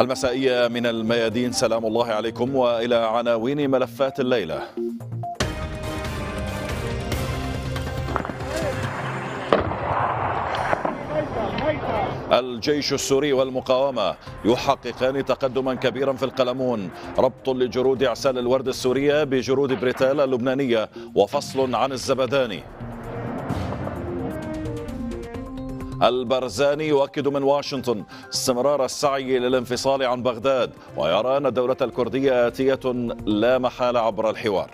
المسائية من الميادين سلام الله عليكم وإلى عناوين ملفات الليلة الجيش السوري والمقاومة يحققان تقدما كبيرا في القلمون ربط لجرود عسال الورد السورية بجرود بريتال اللبنانية وفصل عن الزبداني البرزاني يؤكد من واشنطن استمرار السعي للانفصال عن بغداد ويرى أن الدولة الكردية آتية لا محالة عبر الحوار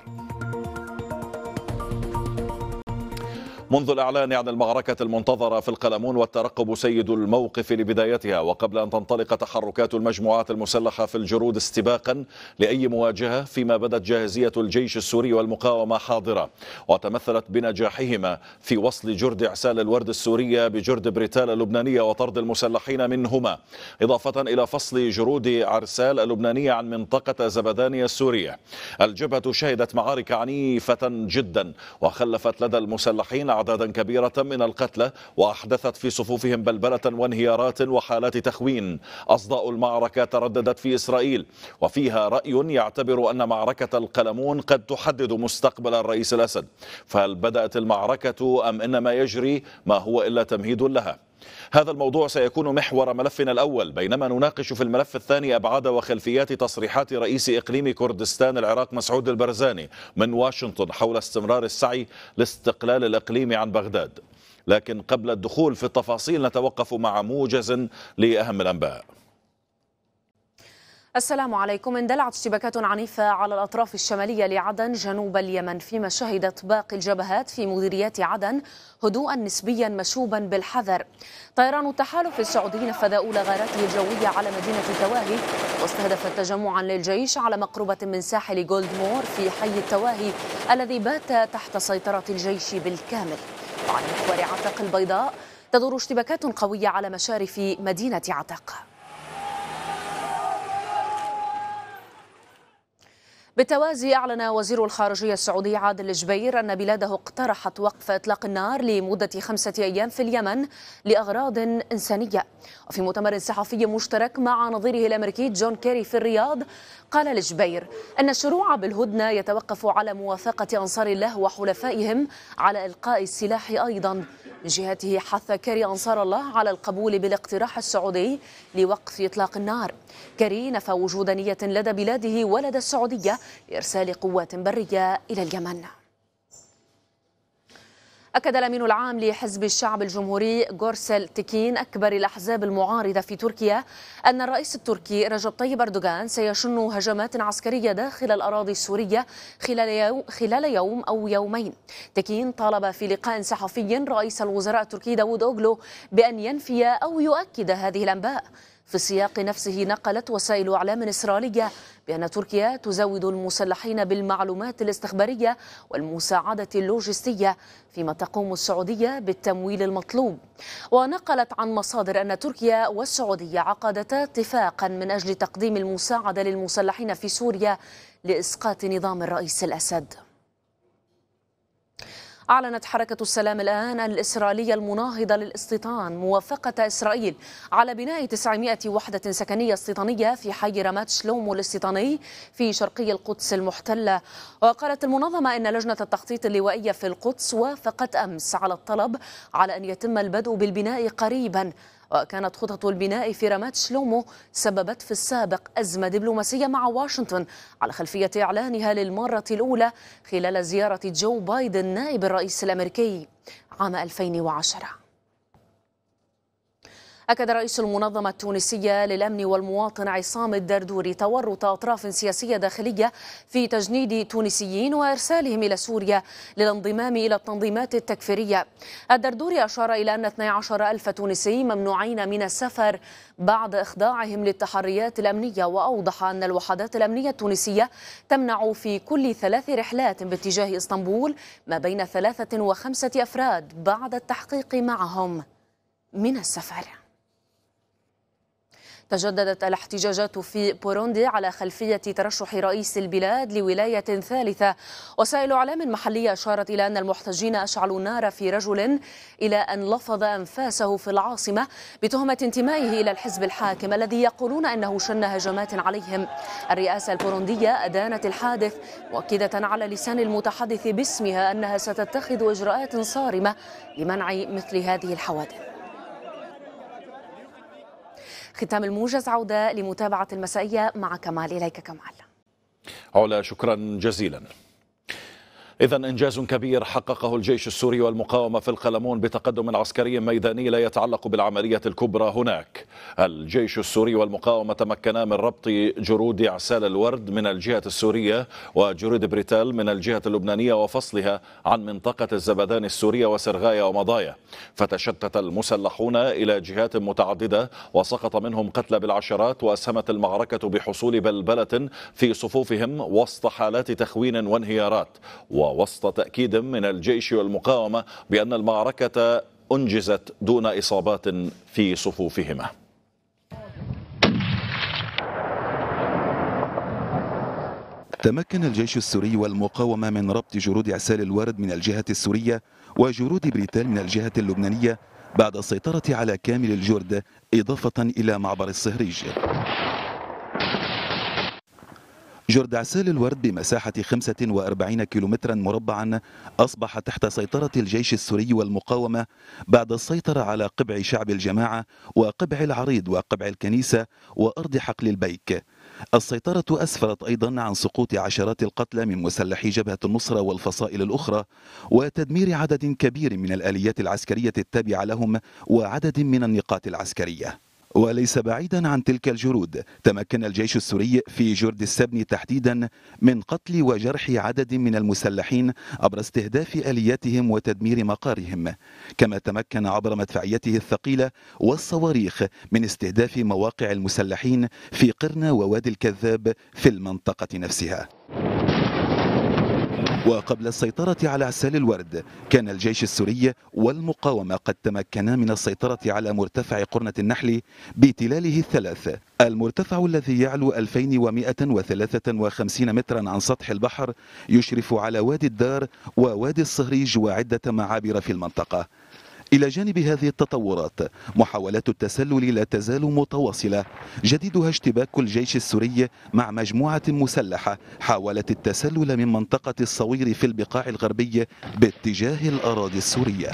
منذ الإعلان عن المعركة المنتظرة في القلمون والترقب سيد الموقف لبدايتها وقبل أن تنطلق تحركات المجموعات المسلحة في الجرود استباقا لأي مواجهة فيما بدت جاهزية الجيش السوري والمقاومة حاضرة وتمثلت بنجاحهما في وصل جرد إعسال الورد السورية بجرد بريتال اللبنانية وطرد المسلحين منهما إضافة إلى فصل جرود عرسال اللبنانية عن منطقة زبدانية السورية الجبهة شهدت معارك عنيفة جدا وخلفت لدى المسلحين أعدادا كبيرة من القتلى وأحدثت في صفوفهم بلبلة وانهيارات وحالات تخوين أصداء المعركة ترددت في إسرائيل وفيها رأي يعتبر أن معركة القلمون قد تحدد مستقبل الرئيس الأسد فهل بدأت المعركة أم إن ما يجري ما هو إلا تمهيد لها هذا الموضوع سيكون محور ملفنا الأول بينما نناقش في الملف الثاني أبعاد وخلفيات تصريحات رئيس إقليم كردستان العراق مسعود البرزاني من واشنطن حول استمرار السعي لاستقلال الإقليم عن بغداد لكن قبل الدخول في التفاصيل نتوقف مع موجز لأهم الأنباء السلام عليكم اندلعت اشتباكات عنيفة على الأطراف الشمالية لعدن جنوب اليمن فيما شهدت باقي الجبهات في مديريات عدن هدوءا نسبيا مشوبا بالحذر طيران التحالف السعودي نفذ أولى غاراته الجوية على مدينة التواهي واستهدف تجمعا للجيش على مقربة من ساحل جولد مور في حي التواهي الذي بات تحت سيطرة الجيش بالكامل وعلى محور عتق البيضاء تدور اشتباكات قوية على مشارف مدينة عتق بالتوازي أعلن وزير الخارجية السعودي عادل الجبير أن بلاده اقترحت وقف إطلاق النار لمدة خمسة أيام في اليمن لأغراض إنسانية وفي مؤتمر صحفي مشترك مع نظيره الأمريكي جون كيري في الرياض قال الجبير أن الشروع بالهدنة يتوقف على موافقة أنصار الله وحلفائهم على إلقاء السلاح أيضا من جهته حث كاري أنصار الله على القبول بالاقتراح السعودي لوقف إطلاق النار كاري نفى وجود نية لدى بلاده ولدى السعودية لإرسال قوات برية إلى اليمن أكد الأمين العام لحزب الشعب الجمهوري جورسل تكين أكبر الأحزاب المعارضة في تركيا أن الرئيس التركي رجب طيب أردوغان سيشن هجمات عسكرية داخل الأراضي السورية خلال يوم, خلال يوم أو يومين تكين طالب في لقاء صحفي رئيس الوزراء التركي داود أوغلو بأن ينفي أو يؤكد هذه الأنباء في السياق نفسه نقلت وسائل أعلام إسرائيلية بأن تركيا تزود المسلحين بالمعلومات الاستخبارية والمساعدة اللوجستية فيما تقوم السعودية بالتمويل المطلوب ونقلت عن مصادر أن تركيا والسعودية عقدتا اتفاقا من أجل تقديم المساعدة للمسلحين في سوريا لإسقاط نظام الرئيس الأسد أعلنت حركة السلام الآن الإسرائيلية المناهضة للاستيطان موافقة إسرائيل على بناء 900 وحدة سكنية استيطانية في حي رمات شلومو الاستيطاني في شرقي القدس المحتلة وقالت المنظمة إن لجنة التخطيط اللوائية في القدس وافقت أمس على الطلب على أن يتم البدء بالبناء قريباً وكانت خطط البناء في رماة شلومو سببت في السابق أزمة دبلوماسية مع واشنطن على خلفية إعلانها للمرة الأولى خلال زيارة جو بايدن نائب الرئيس الأمريكي عام 2010 أكد رئيس المنظمة التونسية للأمن والمواطن عصام الدردوري تورط أطراف سياسية داخلية في تجنيد تونسيين وإرسالهم إلى سوريا للانضمام إلى التنظيمات التكفيرية الدردوري أشار إلى أن 12 ألف تونسي ممنوعين من السفر بعد إخضاعهم للتحريات الأمنية وأوضح أن الوحدات الأمنية التونسية تمنع في كل ثلاث رحلات باتجاه إسطنبول ما بين ثلاثة وخمسة أفراد بعد التحقيق معهم من السفر تجددت الاحتجاجات في بوروندي على خلفية ترشح رئيس البلاد لولاية ثالثة وسائل إعلام محلية أشارت إلى أن المحتجين أشعلوا النار في رجل إلى أن لفظ أنفاسه في العاصمة بتهمة انتمائه إلى الحزب الحاكم الذي يقولون أنه شن هجمات عليهم الرئاسة البوروندية أدانت الحادث مؤكدة على لسان المتحدث باسمها أنها ستتخذ إجراءات صارمة لمنع مثل هذه الحوادث ختام الموجز عودة لمتابعة المسائية مع كمال إليك كمال علا شكرا جزيلا إذا إنجاز كبير حققه الجيش السوري والمقاومة في القلمون بتقدم عسكري ميداني لا يتعلق بالعملية الكبرى هناك الجيش السوري والمقاومة تمكنا من ربط جرود عسال الورد من الجهة السورية وجرود بريتال من الجهة اللبنانية وفصلها عن منطقة الزبدان السورية وسرغايا ومضايا فتشتت المسلحون إلى جهات متعددة وسقط منهم قتلى بالعشرات وأسهمت المعركة بحصول بلبلة في صفوفهم وسط حالات تخوين وانهيارات و ووسط تأكيد من الجيش والمقاومة بأن المعركة أنجزت دون إصابات في صفوفهما تمكن الجيش السوري والمقاومة من ربط جرود عسال الورد من الجهة السورية وجرود بريتال من الجهة اللبنانية بعد السيطرة على كامل الجرد إضافة إلى معبر الصهريج جرد عسال الورد بمساحة 45 كيلومترا مربعا أصبح تحت سيطرة الجيش السوري والمقاومة بعد السيطرة على قبع شعب الجماعة وقبع العريض وقبع الكنيسة وأرض حقل البيك السيطرة أسفرت أيضا عن سقوط عشرات القتلى من مسلحي جبهة النصرة والفصائل الأخرى وتدمير عدد كبير من الآليات العسكرية التابعة لهم وعدد من النقاط العسكرية وليس بعيدا عن تلك الجرود تمكن الجيش السوري في جرد السبن تحديدا من قتل وجرح عدد من المسلحين عبر استهداف آلياتهم وتدمير مقارهم كما تمكن عبر مدفعيته الثقيلة والصواريخ من استهداف مواقع المسلحين في قرنه ووادي الكذاب في المنطقة نفسها وقبل السيطرة على عسال الورد كان الجيش السوري والمقاومة قد تمكنا من السيطرة على مرتفع قرنة النحل بتلاله الثلاث المرتفع الذي يعلو 2153 مترا عن سطح البحر يشرف على وادي الدار ووادي الصهريج وعدة معابر في المنطقة إلى جانب هذه التطورات محاولات التسلل لا تزال متواصلة جديدها اشتباك الجيش السوري مع مجموعة مسلحة حاولت التسلل من منطقة الصوير في البقاع الغربي باتجاه الأراضي السورية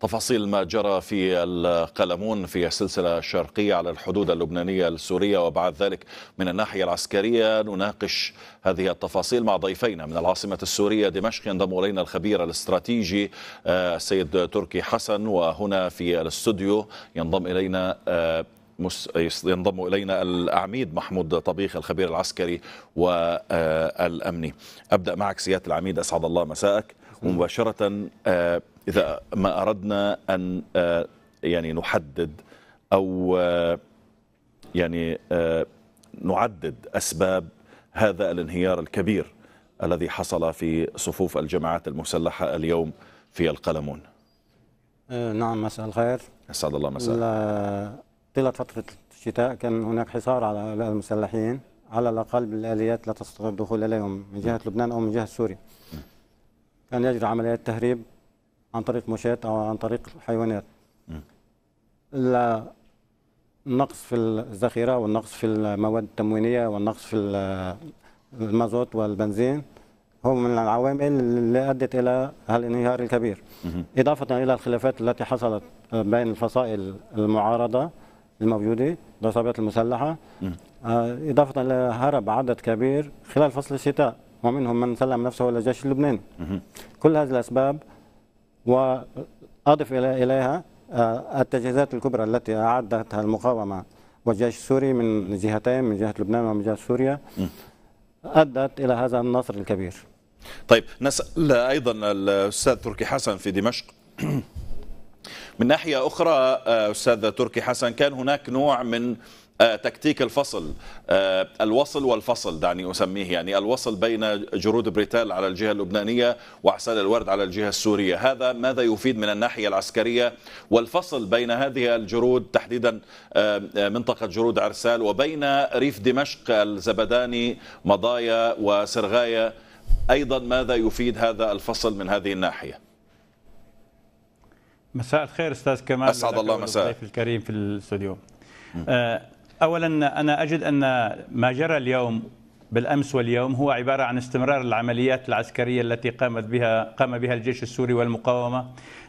تفاصيل ما جرى في القلمون في السلسلة الشرقية على الحدود اللبنانية السورية وبعد ذلك من الناحية العسكرية نناقش هذه التفاصيل مع ضيفينا من العاصمة السورية دمشق ينضم إلينا الخبير الاستراتيجي السيد آه، تركي حسن وهنا في الاستوديو ينضم إلينا آه، ينضم إلينا العميد محمود طبيخ الخبير العسكري والأمني أبدأ معك سيادة العميد أسعد الله مساءك ومباشرة إذا ما أردنا أن آه، يعني نحدد أو آه، يعني آه، نعدد أسباب هذا الانهيار الكبير الذي حصل في صفوف الجماعات المسلحة اليوم في القلمون نعم مساء الخير أسعد الله مساء طيلة فترة الشتاء كان هناك حصار على المسلحين على الأقل بالآليات لا تستطيع الدخول إليهم من جهة لبنان أو من جهة سوريا كان يجري عمليات تهريب عن طريق مشاة أو عن طريق حيوانات النقص في الذخيرة والنقص في المواد التموينية والنقص في المازوت والبنزين هو من العوامل اللي أدت إلى هالانهيار الكبير إضافة إلى الخلافات التي حصلت بين الفصائل المعارضة الموجودة العصابات المسلحة آه، إضافة إلى هرب عدد كبير خلال فصل الشتاء ومنهم من سلم نفسه إلى الجيش اللبناني كل هذه الأسباب وأضف إليها آه، التجهيزات الكبرى التي أعدتها المقاومة والجيش السوري من جهتين من جهة لبنان ومن جهة سوريا أدت إلى هذا النصر الكبير طيب نسأل أيضا الأستاذ تركي حسن في دمشق من ناحية أخرى آه، أستاذ تركي حسن كان هناك نوع من آه، تكتيك الفصل آه، الوصل والفصل دعني أسميه يعني الوصل بين جرود بريتال على الجهة اللبنانية وعسال الورد على الجهة السورية هذا ماذا يفيد من الناحية العسكرية والفصل بين هذه الجرود تحديدا آه، منطقة جرود عرسال وبين ريف دمشق الزبداني مضايا وسرغايا أيضا ماذا يفيد هذا الفصل من هذه الناحية مساء الخير استاذ كمال اسعد الله مساء الكريم في الاستوديو اولا انا اجد ان ما جرى اليوم بالامس واليوم هو عباره عن استمرار العمليات العسكريه التي قامت بها قام بها الجيش السوري والمقاومه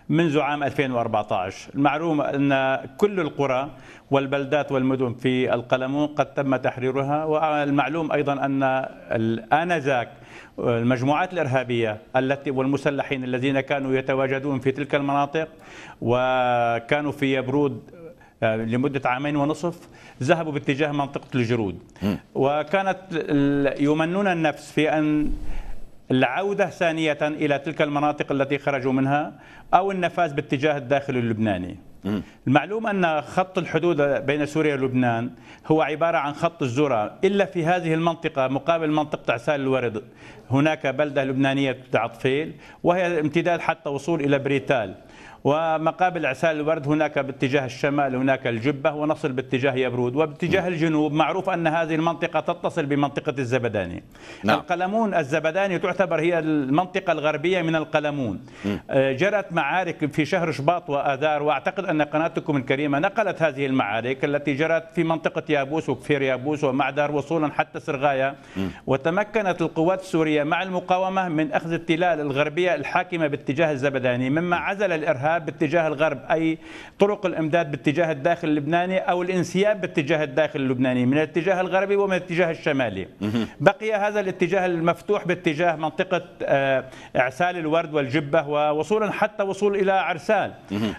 منذ عام 2014 المعلوم أن كل القرى والبلدات والمدن في القلمون قد تم تحريرها والمعلوم أيضا أن آنذاك المجموعات الإرهابية التي والمسلحين الذين كانوا يتواجدون في تلك المناطق وكانوا في يبرود آه، لمدة عامين ونصف ذهبوا باتجاه منطقة الجرود وكانت يمنون النفس في أن العودة ثانية إلى تلك المناطق التي خرجوا منها أو النفاذ باتجاه الداخل اللبناني المعلوم أن خط الحدود بين سوريا ولبنان هو عبارة عن خط الذرة إلا في هذه المنطقة مقابل منطقة عسال الورد هناك بلدة لبنانية تعطفيل وهي امتداد حتى وصول إلى بريتال ومقابل عسال الورد هناك باتجاه الشمال هناك الجبة ونصل باتجاه يبرود وباتجاه نعم. الجنوب معروف أن هذه المنطقة تتصل بمنطقة الزبداني نعم. القلمون الزبداني تعتبر هي المنطقة الغربية من القلمون م. آه، جرت معارك في شهر شباط وآذار وأعتقد أن قناتكم الكريمة نقلت هذه المعارك التي جرت في منطقة يابوس وكفير يابوس ومعدار وصولا حتى سرغايا م. وتمكنت القوات السورية مع المقاومة من أخذ التلال الغربية الحاكمة باتجاه الزبداني مما عزل الإرهاب باتجاه الغرب أي طرق الإمداد باتجاه الداخل اللبناني أو الانسياب باتجاه الداخل اللبناني من الاتجاه الغربي ومن الاتجاه الشمالي بقي هذا الاتجاه المفتوح باتجاه منطقة آه، إعسال الورد والجبة ووصولا حتى وصول إلى عرسال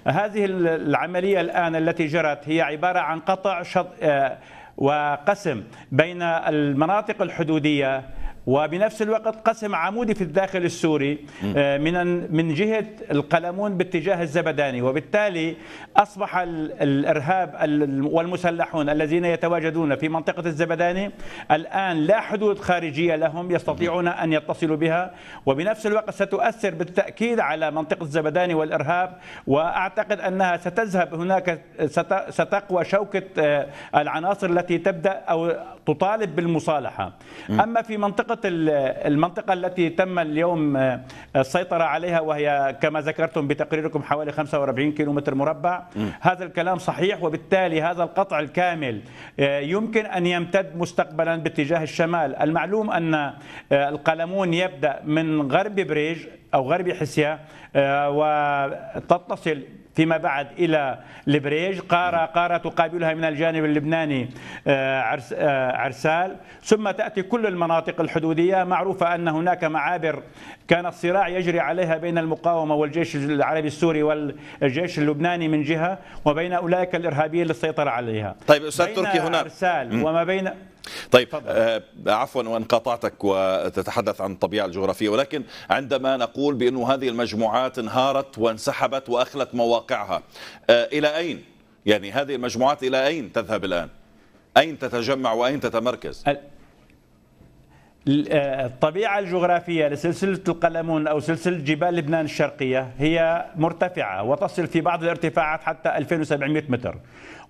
هذه العملية الآن التي جرت هي عبارة عن قطع شط... آه، وقسم بين المناطق الحدودية وبنفس الوقت قسم عمودي في الداخل السوري آه، من من جهه القلمون باتجاه الزبداني وبالتالي اصبح الارهاب والمسلحون الذين يتواجدون في منطقه الزبداني الان لا حدود خارجيه لهم يستطيعون ان يتصلوا بها وبنفس الوقت ستؤثر بالتاكيد على منطقه الزبداني والارهاب واعتقد انها ستذهب هناك ستقوى شوكه آه، العناصر التي تبدا او تطالب بالمصالحه اما في منطقه المنطقه التي تم اليوم آه، السيطره عليها وهي كما ذكرتم بتقريركم حوالي 45 كيلومتر مربع هذا الكلام صحيح وبالتالي هذا القطع الكامل آه، يمكن ان يمتد مستقبلا باتجاه الشمال المعلوم ان آه، القلمون يبدا من غرب بريج او غرب حسيا وتتصل فيما بعد إلى لبريج قارة قارة تقابلها من الجانب اللبناني آه، آه، عرسال ثم تأتي كل المناطق الحدودية معروفة أن هناك معابر كان الصراع يجري عليها بين المقاومة والجيش العربي السوري والجيش اللبناني من جهة وبين أولئك الإرهابيين للسيطرة عليها طيب أستاذ تركي هنا أرسال وما بين طيب آه عفوا وان قاطعتك وتتحدث عن الطبيعه الجغرافيه ولكن عندما نقول بانه هذه المجموعات انهارت وانسحبت واخلت مواقعها آه الى اين؟ يعني هذه المجموعات الى اين تذهب الان؟ اين تتجمع واين تتمركز؟ الطبيعة الجغرافية لسلسلة القلمون أو سلسلة جبال لبنان الشرقية هي مرتفعة وتصل في بعض الارتفاعات حتى 2700 متر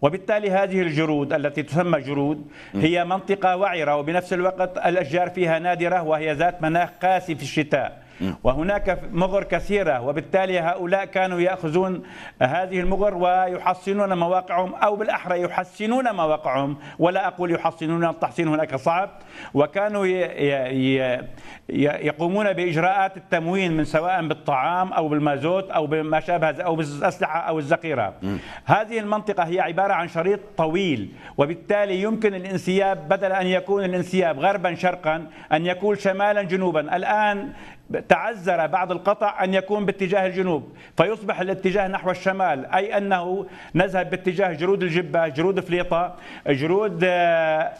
وبالتالي هذه الجرود التي تسمى جرود هي منطقة وعرة وبنفس الوقت الأشجار فيها نادرة وهي ذات مناخ قاسي في الشتاء وهناك مغر كثيرة وبالتالي هؤلاء كانوا يأخذون هذه المغر ويحصنون مواقعهم أو بالأحرى يحسنون مواقعهم ولا أقول يحصنون التحصين هناك صعب وكانوا يقومون بإجراءات التموين من سواء بالطعام أو بالمازوت أو بما شابه أو بالأسلحة أو الذخيرة هذه المنطقة هي عبارة عن شريط طويل وبالتالي يمكن الانسياب بدل أن يكون الانسياب غربا شرقا أن يكون شمالا جنوبا الآن تعذر بعد القطع أن يكون باتجاه الجنوب فيصبح الاتجاه نحو الشمال أي أنه نذهب باتجاه جرود الجبة جرود فليطة جرود آه،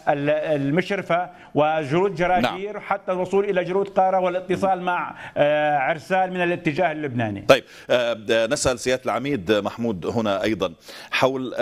المشرفة وجرود جراجير نعم. حتى الوصول إلى جرود قارة والاتصال مع آه، عرسال من الاتجاه اللبناني طيب آه، نسأل سيادة العميد محمود هنا أيضا حول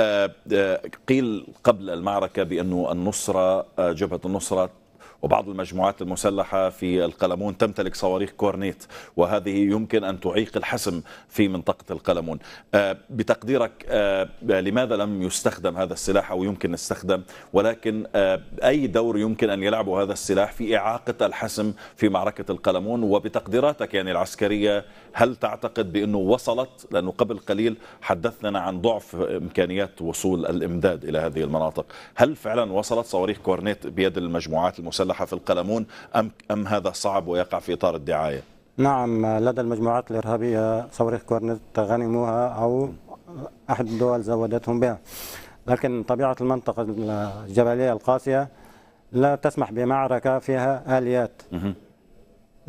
قيل قبل المعركة بأنه النصرة جبهة النصرة وبعض المجموعات المسلحة في القلمون تمتلك صواريخ كورنيت وهذه يمكن أن تعيق الحسم في منطقة القلمون آه، بتقديرك آه، لماذا لم يستخدم هذا السلاح أو يمكن استخدم ولكن آه، أي دور يمكن أن يلعبه هذا السلاح في إعاقة الحسم في معركة القلمون وبتقديراتك يعني العسكرية هل تعتقد بأنه وصلت لأنه قبل قليل حدثنا عن ضعف إمكانيات وصول الإمداد إلى هذه المناطق هل فعلا وصلت صواريخ كورنيت بيد المجموعات المسلحة المسلحة في القلمون أم, أم هذا صعب ويقع في إطار الدعاية نعم لدى المجموعات الإرهابية صواريخ كورنت غنموها أو أحد الدول زودتهم بها لكن طبيعة المنطقة الجبلية القاسية لا تسمح بمعركة فيها آليات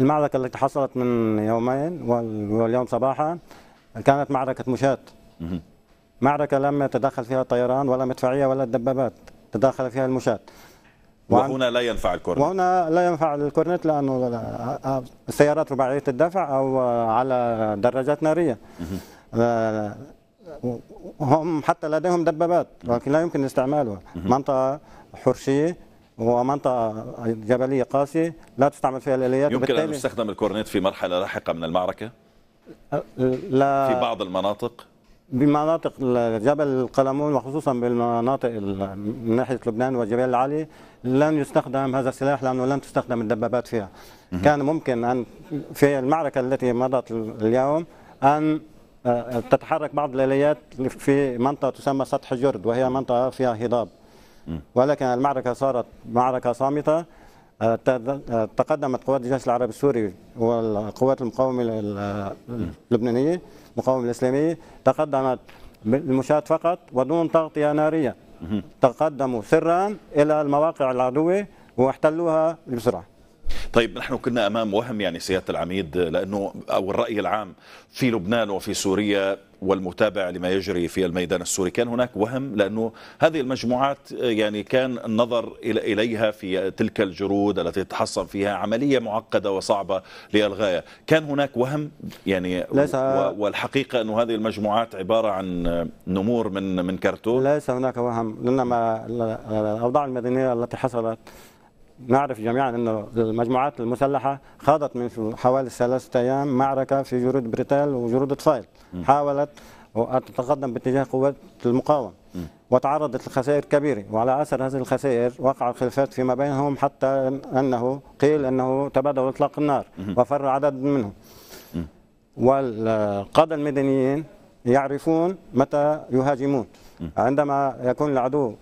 المعركة التي حصلت من يومين واليوم صباحا كانت معركة مشاة معركة لم يتدخل فيها الطيران ولا مدفعية ولا الدبابات تدخل فيها المشاة وهنا لا ينفع الكورنت وهنا لا ينفع الكورنت لانه السيارات رباعيه الدفع او على دراجات ناريه آه، هم حتى لديهم دبابات ولكن لا يمكن استعمالها منطقه حرشيه ومنطقه جبليه قاسيه لا تستعمل فيها الاليات يمكن ان يستخدم الكورنيت في مرحله لاحقه من المعركه آه، لا في بعض المناطق بمناطق جبل القلمون وخصوصا بالمناطق من ناحيه لبنان والجبال العلي لن يستخدم هذا السلاح لانه لن تستخدم الدبابات فيها. كان ممكن ان في المعركه التي مضت اليوم ان آه، تتحرك بعض الاليات في منطقه تسمى سطح جرد وهي منطقه فيها هضاب. ولكن المعركه صارت معركه صامته تقدمت قوات الجيش العربي السوري والقوات المقاومة اللبنانية المقاومة الإسلامية تقدمت بالمشاة فقط ودون تغطية نارية تقدموا سرا إلى المواقع العدوة واحتلوها بسرعة طيب نحن كنا امام وهم يعني سياده العميد لانه او الراي العام في لبنان وفي سوريا والمتابع لما يجري في الميدان السوري كان هناك وهم لأنه هذه المجموعات آه، يعني كان النظر إليها في تلك الجرود التي تحصن فيها عملية معقدة وصعبة للغاية كان هناك وهم يعني ليس والحقيقة أن هذه المجموعات عبارة عن آه، نمور من من كرتون ليس هناك وهم لأنما الأوضاع المدنية التي حصلت نعرف جميعا أن المجموعات المسلحة خاضت من حوالي ثلاثة أيام معركة في جرود بريتال وجرود طفيل حاولت أن تتقدم باتجاه قوات المقاومة وتعرضت لخسائر كبيرة وعلى أثر هذه الخسائر وقع الخلافات فيما بينهم حتى أنه قيل أنه تبادلوا إطلاق النار وفر عدد منهم والقادة المدنيين يعرفون متى يهاجمون عندما يكون العدو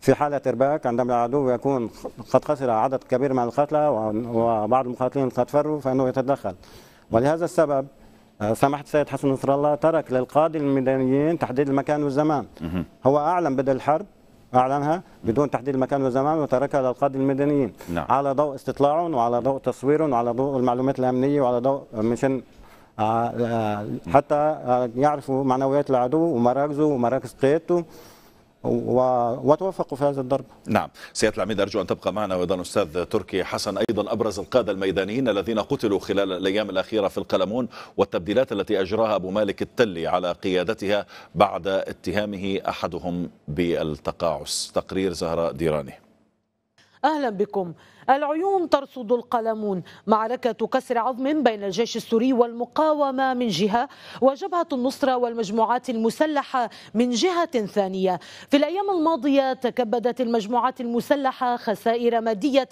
في حالة إرباك عندما العدو يكون قد خسر عدد كبير من القتلى وبعض المقاتلين قد فروا فإنه يتدخل ولهذا السبب سماحه السيد حسن نصر الله ترك للقاده الميدانيين تحديد المكان والزمان هو اعلن بدء الحرب اعلنها بدون تحديد المكان والزمان وتركها للقاده الميدانيين نعم. على ضوء استطلاعهم وعلى ضوء تصويرهم وعلى ضوء المعلومات الامنيه وعلى ضوء مشان آه، آه، حتى آه، يعرفوا معنويات العدو ومراكزه ومراكز قيادته وتوفقوا في هذا الضرب نعم سيادة العميد أرجو أن تبقى معنا وأيضا أستاذ تركي حسن أيضا أبرز القادة الميدانيين الذين قتلوا خلال الأيام الأخيرة في القلمون والتبديلات التي أجراها أبو مالك التلي على قيادتها بعد اتهامه أحدهم بالتقاعس تقرير زهراء ديراني أهلا بكم العيون ترصد القلمون معركة كسر عظم بين الجيش السوري والمقاومة من جهة وجبهة النصرة والمجموعات المسلحة من جهة ثانية في الأيام الماضية تكبدت المجموعات المسلحة خسائر مادية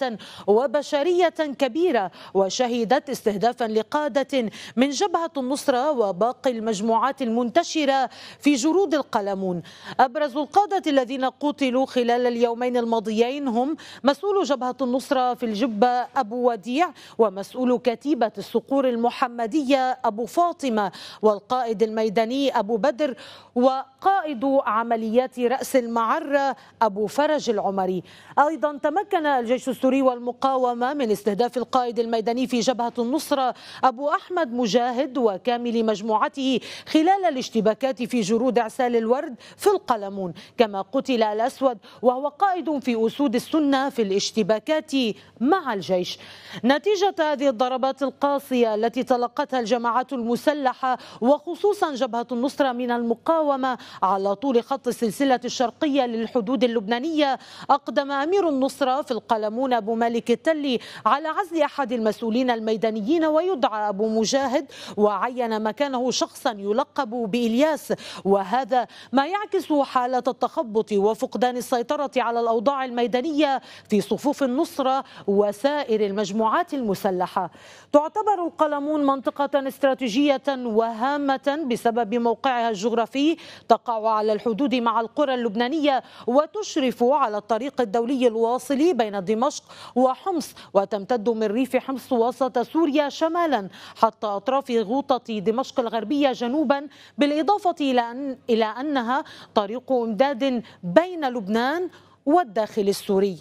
وبشرية كبيرة وشهدت استهدافا لقادة من جبهة النصرة وباقي المجموعات المنتشرة في جرود القلمون أبرز القادة الذين قتلوا خلال اليومين الماضيين هم مسؤول جبهة النصرة في الجبة أبو وديع ومسؤول كتيبة الصقور المحمدية أبو فاطمة والقائد الميداني أبو بدر وقائد عمليات رأس المعرة أبو فرج العمري أيضا تمكن الجيش السوري والمقاومة من استهداف القائد الميداني في جبهة النصرة أبو أحمد مجاهد وكامل مجموعته خلال الاشتباكات في جرود عسال الورد في القلمون كما قتل الأسود وهو قائد في أسود السنة في الاشتباكات مع الجيش نتيجة هذه الضربات القاسية التي تلقتها الجماعات المسلحة وخصوصا جبهة النصرة من المقاومة على طول خط السلسلة الشرقية للحدود اللبنانية أقدم أمير النصرة في القلمون أبو مالك التلي على عزل أحد المسؤولين الميدانيين ويدعى أبو مجاهد وعين مكانه شخصا يلقب بإلياس وهذا ما يعكس حالة التخبط وفقدان السيطرة على الأوضاع الميدانية في صفوف النصرة وسائر المجموعات المسلحة تعتبر القلمون منطقة استراتيجية وهامة بسبب موقعها الجغرافي تقع على الحدود مع القرى اللبنانية وتشرف على الطريق الدولي الواصل بين دمشق وحمص وتمتد من ريف حمص وسط سوريا شمالا حتى أطراف غوطة دمشق الغربية جنوبا بالإضافة إلى, أن إلى أنها طريق إمداد بين لبنان والداخل السوري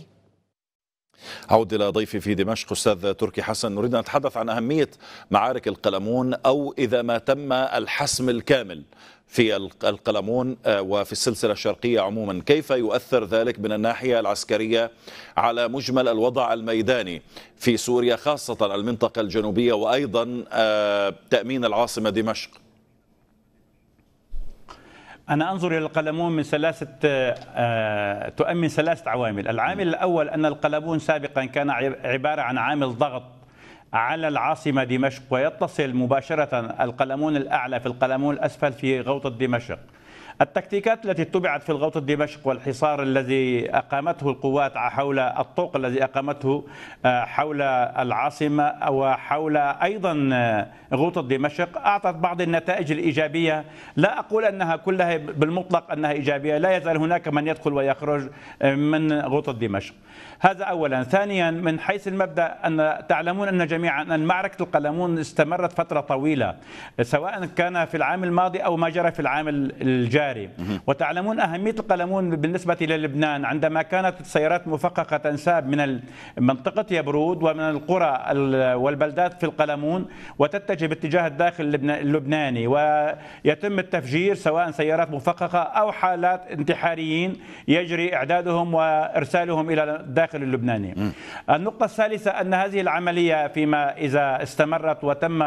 أعود إلى ضيفي في دمشق أستاذ تركي حسن نريد أن نتحدث عن أهمية معارك القلمون أو إذا ما تم الحسم الكامل في القلمون آه، وفي السلسلة الشرقية عموما كيف يؤثر ذلك من الناحية العسكرية على مجمل الوضع الميداني في سوريا خاصة المنطقة الجنوبية وأيضا آه، تأمين العاصمة دمشق أنا أنظر إلى القلمون من ثلاثة آه، آه، تؤمن ثلاثة عوامل العامل الأول أن القلمون سابقا كان عبارة عن عامل ضغط على العاصمة دمشق ويتصل مباشرة القلمون الأعلى في القلمون الأسفل في غوطة دمشق التكتيكات التي اتبعت في الغوطة دمشق والحصار الذي أقامته القوات حول الطوق الذي أقامته آه، حول العاصمة وحول أيضا آه، غوطة دمشق أعطت بعض النتائج الإيجابية لا أقول أنها كلها بالمطلق أنها إيجابية لا يزال هناك من يدخل ويخرج آه، من غوطة دمشق هذا أولا ثانيا من حيث المبدأ أن تعلمون أن جميعا أن معركة القلمون استمرت فترة طويلة سواء كان في العام الماضي أو ما جرى في العام الجاري التجاري وتعلمون أهمية القلمون بالنسبة للبنان عندما كانت السيارات مفققة تنساب من منطقة يبرود ومن القرى والبلدات في القلمون وتتجه باتجاه الداخل اللبناني ويتم التفجير سواء سيارات مفققة أو حالات انتحاريين يجري إعدادهم وإرسالهم إلى الداخل اللبناني النقطة الثالثة أن هذه العملية فيما إذا استمرت وتم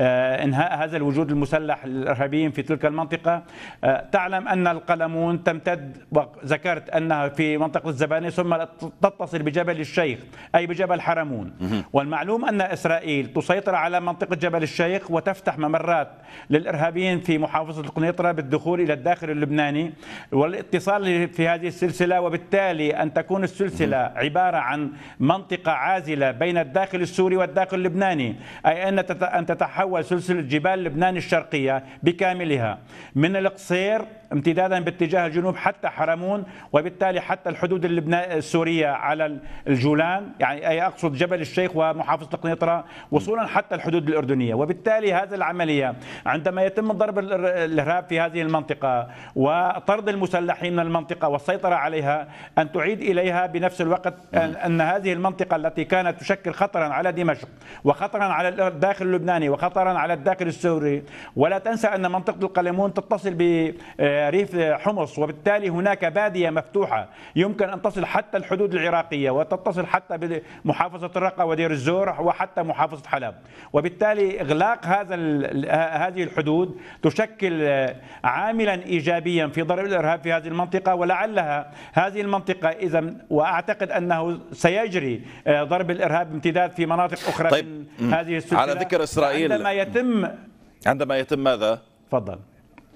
آه، انهاء هذا الوجود المسلح للارهابيين في تلك المنطقه آه، تعلم أن القلمون تمتد وذكرت أنها في منطقة الزبانة ثم تتصل بجبل الشيخ أي بجبل حرمون والمعلوم أن إسرائيل تسيطر على منطقة جبل الشيخ وتفتح ممرات للإرهابيين في محافظة القنيطرة بالدخول إلى الداخل اللبناني والاتصال في هذه السلسلة وبالتالي أن تكون السلسلة عبارة عن منطقة عازلة بين الداخل السوري والداخل اللبناني أي أن أن تتحول سلسلة جبال لبنان الشرقية بكاملها من القصير ver امتدادا باتجاه الجنوب حتى حرمون وبالتالي حتى الحدود اللبنان آه، السورية على الجولان يعني أي أقصد جبل الشيخ ومحافظة القنيطرة وصولا حتى الحدود الأردنية وبالتالي هذه العملية عندما يتم ضرب الإرهاب في هذه المنطقة وطرد المسلحين من المنطقة والسيطرة عليها أن تعيد إليها بنفس الوقت أن نعم. هذه المنطقة التي كانت تشكل خطرا على دمشق وخطرا على الداخل اللبناني وخطرا على الداخل السوري ولا تنسى أن منطقة القلمون تتصل ب آه، ريف حمص وبالتالي هناك بادية مفتوحة يمكن أن تصل حتى الحدود العراقية وتتصل حتى بمحافظة الرقة ودير الزور وحتى محافظة حلب وبالتالي إغلاق هذا هذه الحدود تشكل عاملا إيجابيا في ضرب الإرهاب في هذه المنطقة ولعلها هذه المنطقة إذا وأعتقد أنه سيجري ضرب الإرهاب امتداد في مناطق أخرى طيب. من هذه السلسلة على ذكر إسرائيل عندما يتم عندما يتم ماذا؟ تفضل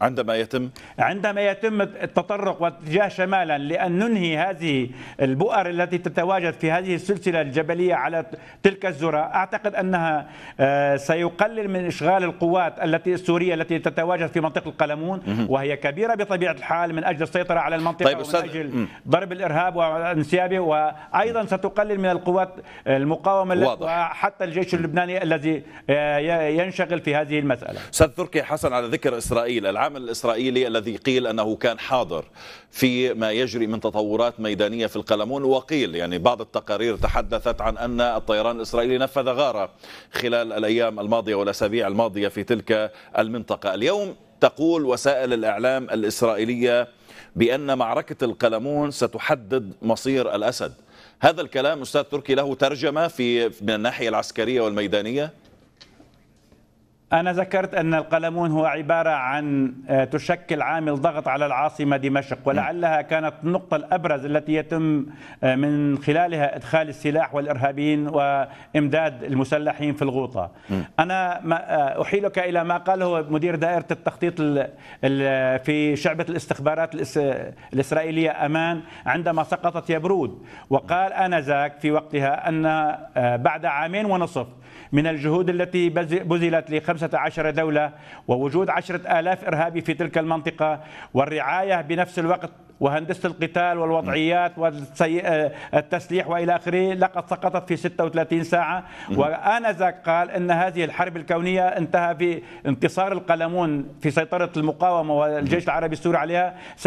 عندما يتم عندما يتم التطرق واتجاه شمالا لان ننهي هذه البؤر التي تتواجد في هذه السلسله الجبليه على تلك الذره اعتقد انها آه، سيقلل من اشغال القوات التي السوريه التي تتواجد في منطقه القلمون وهي كبيره بطبيعه الحال من اجل السيطره على المنطقه طيب ومن أستاذ... اجل ضرب الارهاب وانسيابه وايضا ستقلل من القوات المقاومه واضح. وحتى الجيش اللبناني الذي آه، ينشغل في هذه المساله استاذ تركي حسن على ذكر اسرائيل العالم العامل الإسرائيلي الذي قيل أنه كان حاضر في ما يجري من تطورات ميدانية في القلمون وقيل يعني بعض التقارير تحدثت عن أن الطيران الإسرائيلي نفذ غارة خلال الأيام الماضية والأسابيع الماضية في تلك المنطقة اليوم تقول وسائل الإعلام الإسرائيلية بأن معركة القلمون ستحدد مصير الأسد هذا الكلام أستاذ تركي له ترجمة في من الناحية العسكرية والميدانية أنا ذكرت أن القلمون هو عبارة عن آه، تشكل عامل ضغط على العاصمة دمشق ولعلها كانت النقطة الأبرز التي يتم آه، من خلالها إدخال السلاح والإرهابيين وإمداد المسلحين في الغوطة أنا آه، أحيلك إلى ما قاله مدير دائرة التخطيط في شعبة الاستخبارات الإسرائيلية أمان عندما سقطت يبرود وقال آنذاك في وقتها أن بعد عامين ونصف من الجهود التي بذلت لخمسة عشر دولة ووجود عشرة آلاف إرهابي في تلك المنطقة والرعاية بنفس الوقت وهندسه القتال والوضعيات نعم. والتسليح آه، والى اخره لقد سقطت في 36 ساعه وانذاك قال ان هذه الحرب الكونيه انتهى في انتصار القلمون في سيطره المقاومه والجيش العربي السوري عليها 70%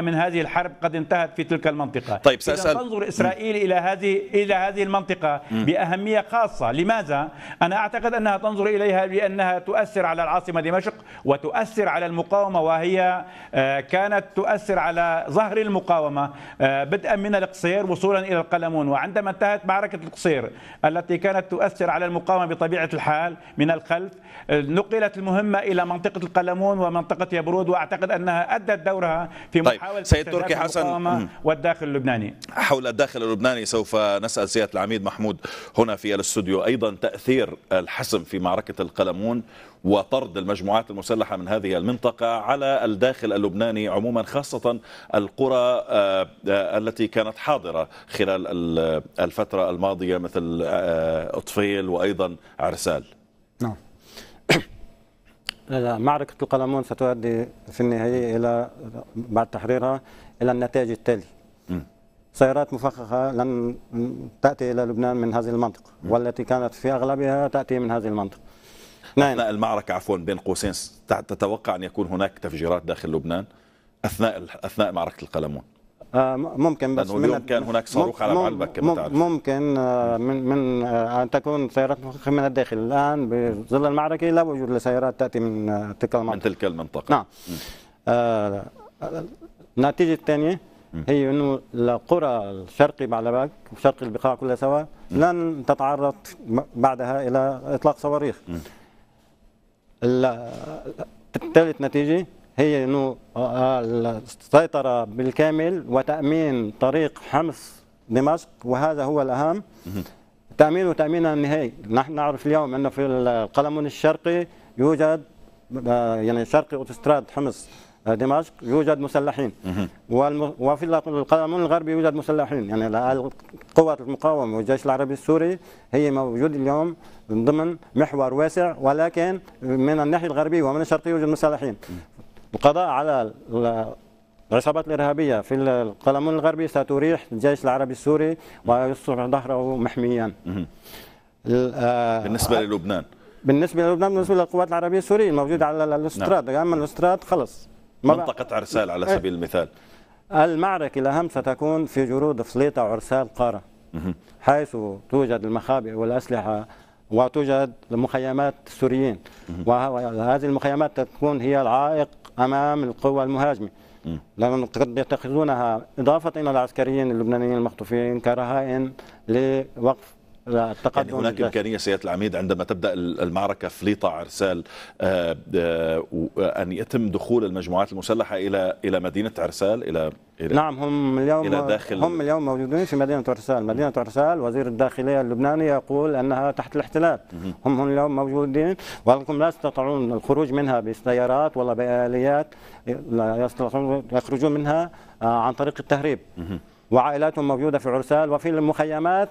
من هذه الحرب قد انتهت في تلك المنطقه طيب سأسأل. تنظر اسرائيل الى هذه الى هذه المنطقه باهميه خاصه لماذا انا اعتقد انها تنظر اليها بانها تؤثر على العاصمه دمشق وتؤثر على المقاومه وهي آه، كانت تؤثر على ظهر المقاومة آه، بدءا من القصير وصولا إلى القلمون وعندما انتهت معركة القصير التي كانت تؤثر على المقاومة بطبيعة الحال من الخلف نقلت المهمة إلى منطقة القلمون ومنطقة يبرود وأعتقد أنها أدت دورها في طيب، محاولة طيب. سيد تركي حسن والداخل اللبناني حول الداخل اللبناني سوف نسأل سيادة العميد محمود هنا في الاستوديو أيضا تأثير الحسم في معركة القلمون وطرد المجموعات المسلحة من هذه المنطقة على الداخل اللبناني عموما خاصة القرى آه، آه، التي كانت حاضرة خلال الفترة الماضية مثل آه، أطفيل وأيضا عرسال نعم معركة القلمون ستؤدي في النهاية إلى بعد تحريرها إلى النتائج التالي سيارات مفخخة لن تأتي إلى لبنان من هذه المنطقة والتي كانت في أغلبها تأتي من هذه المنطقة نعم. أثناء المعركة عفوا بين قوسين تتوقع أن يكون هناك تفجيرات داخل لبنان أثناء أثناء معركة القلمون آه، ممكن بس لأنه اليوم كان هناك صاروخ على معلبك كما تعرف ممكن آه، من من آه، ان تكون سيارات من الداخل الان بظل المعركه لا وجود لسيارات تاتي من تلك المنطقه من تلك المنطقه نعم آه النتيجه الثانيه هي انه القرى الشرقي بعلبك وشرقي البقاع كلها سوا لن تتعرض بعدها الى اطلاق صواريخ الثالث نتيجه هي انه آه، السيطره بالكامل وتامين طريق حمص دمشق وهذا هو الاهم تأمين وتأمين النهائي نحن نعرف اليوم انه في القلمون الشرقي يوجد آه، يعني شرقي أوتستراد حمص دمشق يوجد مسلحين وفي القانون الغربي يوجد مسلحين يعني قوة المقاومة والجيش العربي السوري هي موجود اليوم ضمن محور واسع ولكن من الناحية الغربية ومن الشرقية يوجد مسلحين القضاء على العصابات الإرهابية في القلمون الغربي ستريح الجيش العربي السوري ويصبح ظهره محميا آه، بالنسبة آه، للبنان بالنسبة للبنان بالنسبة للقوات العربية السورية الموجودة على نعم. الاستراد أما الاستراد خلص منطقة عرسال على إيه. سبيل المثال المعركة الأهم ستكون في جرود فليطة عرسال قارة حيث توجد المخابئ والأسلحة وتوجد مخيمات السوريين وهذه المخيمات تكون هي العائق أمام القوى المهاجمة لأنهم يتخذونها إضافة إلى العسكريين اللبنانيين المخطوفين كرهائن لوقف يعني هناك إمكانية سيادة العميد عندما تبدأ المعركة في ليطا عرسال آه، آه، آه، أن يتم دخول المجموعات المسلحة إلى إلى مدينة عرسال إلى نعم هم اليوم إلى داخل هم اليوم موجودين في مدينة عرسال مدينة عرسال وزير الداخلية اللبناني يقول أنها تحت الاحتلال هم, هم اليوم موجودين ولكن لا يستطيعون الخروج منها بسيارات ولا بآليات لا يستطيعون يخرجون منها عن طريق التهريب وعائلاتهم موجودة في عرسال وفي المخيمات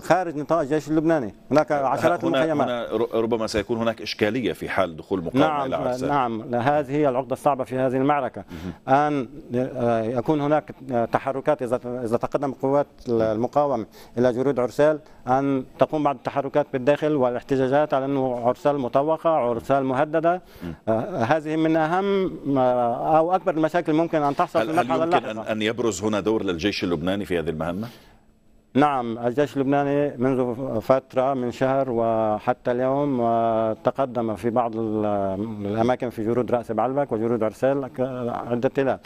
خارج نطاق الجيش اللبناني هناك عشرات هنا المخيمات هنا ربما سيكون هناك إشكالية في حال دخول مقاومة نعم إلى عرسال نعم هذه هي العقدة الصعبة في هذه المعركة أن آه، يكون هناك تحركات إذا تقدم قوات المقاومة إلى جرود عرسال أن تقوم بعض التحركات بالداخل والاحتجاجات على أنه عرسال مطوقة عرسال مهددة آه، هذه من أهم آه، أو أكبر المشاكل ممكن أن تحصل في هل يمكن أن يبرز هنا دور للجيش اللبناني في هذه المهمة؟ نعم الجيش اللبناني منذ فترة من شهر وحتى اليوم تقدم في بعض الأماكن في جرود رأس بعلبك وجرود عرسال عدة تلال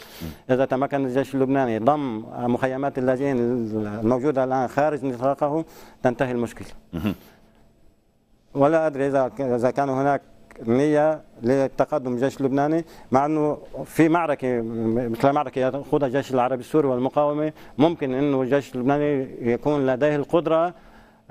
إذا تمكن الجيش اللبناني ضم مخيمات اللاجئين الموجودة الآن خارج نطاقه تنتهي المشكلة ولا أدري إذا كان هناك نيه لتقدم الجيش اللبناني مع انه في معركه مثل معركه يخوضها الجيش العربي السوري والمقاومه ممكن انه الجيش اللبناني يكون لديه القدره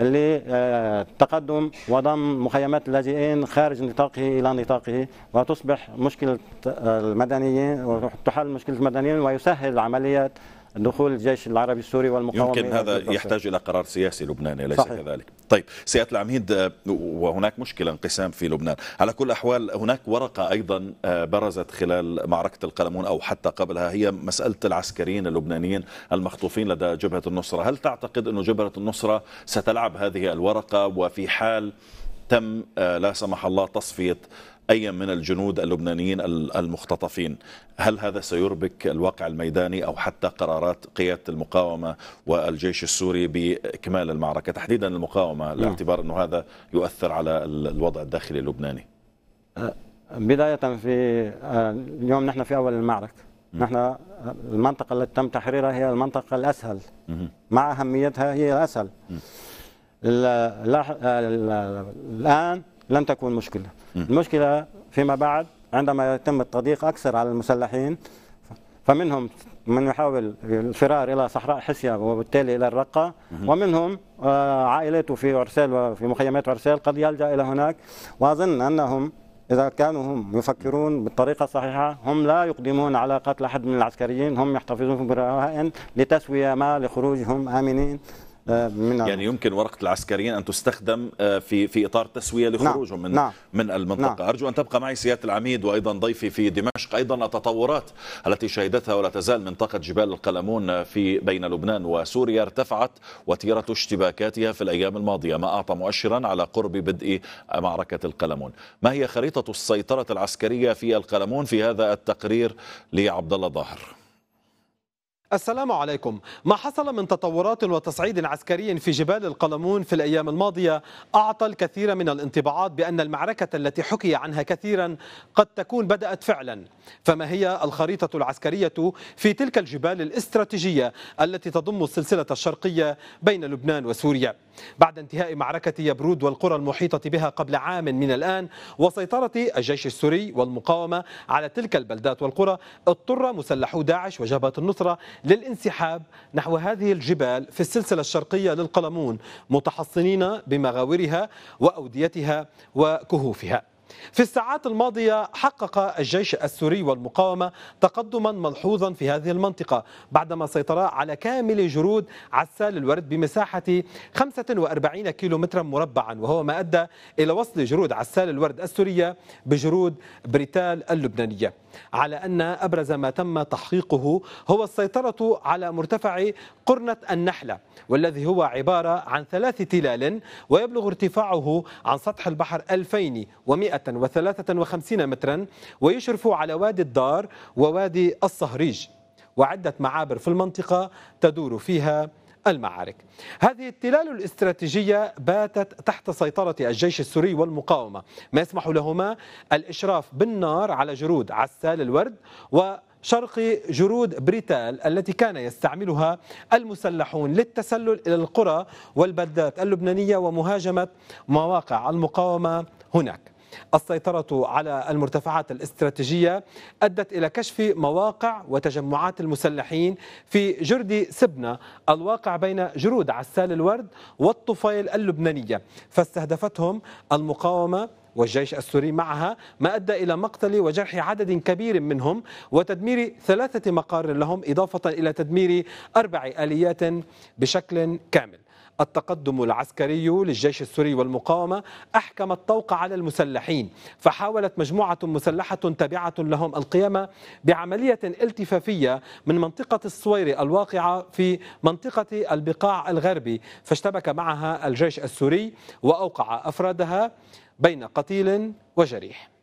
لتقدم وضم مخيمات اللاجئين خارج نطاقه الى نطاقه وتصبح مشكله المدنيين وتحل مشكله المدنيين ويسهل عمليات دخول الجيش العربي السوري والمقاومه يمكن هذا يحتاج الى قرار سياسي لبناني ليس صحيح. كذلك طيب سياده العميد وهناك مشكله انقسام في لبنان على كل الاحوال هناك ورقه ايضا آه، برزت خلال معركه القلمون او حتى قبلها هي مساله العسكريين اللبنانيين المخطوفين لدى جبهه النصره هل تعتقد انه جبهه النصره ستلعب هذه الورقه وفي حال تم آه، لا سمح الله تصفيه أي من الجنود اللبنانيين المختطفين هل هذا سيربك الواقع الميداني أو حتى قرارات قيادة المقاومة والجيش السوري بإكمال المعركة تحديدا المقاومة نعم. لاعتبار أنه هذا يؤثر على الوضع الداخلي اللبناني أه، بداية في أه، اليوم نحن في أول المعركة نحن أه، المنطقة التي تم تحريرها هي المنطقة الأسهل مع أهميتها هي الأسهل الآن لن تكون مشكلة المشكلة فيما بعد عندما يتم التضييق أكثر على المسلحين فمنهم من يحاول الفرار إلى صحراء حسيا وبالتالي إلى الرقة ومنهم آه، عائلاته في عرسال وفي مخيمات عرسال قد يلجأ إلى هناك وأظن أنهم إذا كانوا هم يفكرون بالطريقة الصحيحة هم لا يقدمون على قتل أحد من العسكريين هم يحتفظون برهائن لتسوية ما لخروجهم آمنين آه، من يعني يمكن ورقه العسكريين ان تستخدم آه، في في اطار تسويه نعم، لخروجهم نعم. من نعم. من المنطقه نعم. ارجو ان تبقى معي سياده العميد وايضا ضيفي في دمشق ايضا التطورات التي شهدتها ولا تزال منطقه جبال القلمون في بين لبنان وسوريا ارتفعت وتيره اشتباكاتها في الايام الماضيه ما اعطى مؤشرا على قرب بدء معركه القلمون ما هي خريطه السيطره العسكريه في القلمون في هذا التقرير لعبد الله ظاهر السلام عليكم ما حصل من تطورات وتصعيد عسكري في جبال القلمون في الأيام الماضية أعطى الكثير من الانطباعات بأن المعركة التي حكي عنها كثيرا قد تكون بدأت فعلا فما هي الخريطة العسكرية في تلك الجبال الاستراتيجية التي تضم السلسلة الشرقية بين لبنان وسوريا بعد انتهاء معركة يبرود والقرى المحيطة بها قبل عام من الآن وسيطرة الجيش السوري والمقاومة على تلك البلدات والقرى اضطر مسلحو داعش وجبهة النصرة للانسحاب نحو هذه الجبال في السلسلة الشرقية للقلمون متحصنين بمغاورها وأوديتها وكهوفها في الساعات الماضية حقق الجيش السوري والمقاومة تقدما ملحوظا في هذه المنطقة بعدما سيطرا على كامل جرود عسال الورد بمساحة 45 كيلومترا مربعا وهو ما أدى إلى وصل جرود عسال الورد السورية بجرود بريتال اللبنانية على أن أبرز ما تم تحقيقه هو السيطرة على مرتفع قرنة النحلة والذي هو عبارة عن ثلاث تلال ويبلغ ارتفاعه عن سطح البحر 2100 153 مترا ويشرف على وادي الدار ووادي الصهريج وعدة معابر في المنطقة تدور فيها المعارك هذه التلال الاستراتيجية باتت تحت سيطرة الجيش السوري والمقاومة ما يسمح لهما الإشراف بالنار على جرود عسال الورد و شرق جرود بريتال التي كان يستعملها المسلحون للتسلل إلى القرى والبلدات اللبنانية ومهاجمة مواقع المقاومة هناك السيطرة على المرتفعات الاستراتيجية أدت إلى كشف مواقع وتجمعات المسلحين في جرد سبنة الواقع بين جرود عسال الورد والطفيل اللبنانية فاستهدفتهم المقاومة والجيش السوري معها ما أدى إلى مقتل وجرح عدد كبير منهم وتدمير ثلاثة مقار لهم إضافة إلى تدمير أربع آليات بشكل كامل التقدم العسكري للجيش السوري والمقاومة أحكم الطوق على المسلحين فحاولت مجموعة مسلحة تابعة لهم القيام بعملية التفافية من منطقة الصويري الواقعة في منطقة البقاع الغربي فاشتبك معها الجيش السوري وأوقع أفرادها بين قتيل وجريح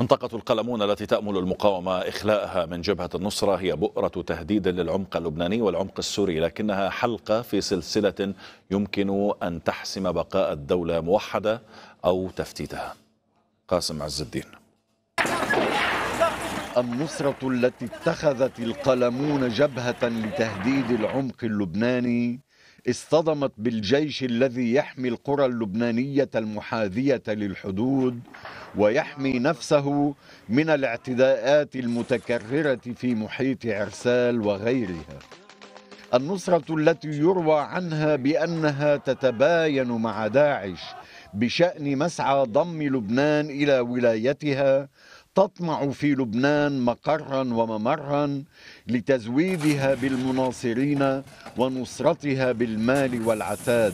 منطقة القلمون التي تأمل المقاومة إخلاءها من جبهة النصرة هي بؤرة تهديد للعمق اللبناني والعمق السوري لكنها حلقة في سلسلة يمكن أن تحسم بقاء الدولة موحدة أو تفتيتها قاسم عز الدين النصرة التي اتخذت القلمون جبهة لتهديد العمق اللبناني اصطدمت بالجيش الذي يحمي القرى اللبنانية المحاذية للحدود ويحمي نفسه من الاعتداءات المتكررة في محيط عرسال وغيرها النصرة التي يروى عنها بأنها تتباين مع داعش بشأن مسعى ضم لبنان إلى ولايتها تطمع في لبنان مقرا وممرا لتزويدها بالمناصرين ونصرتها بالمال والعتاد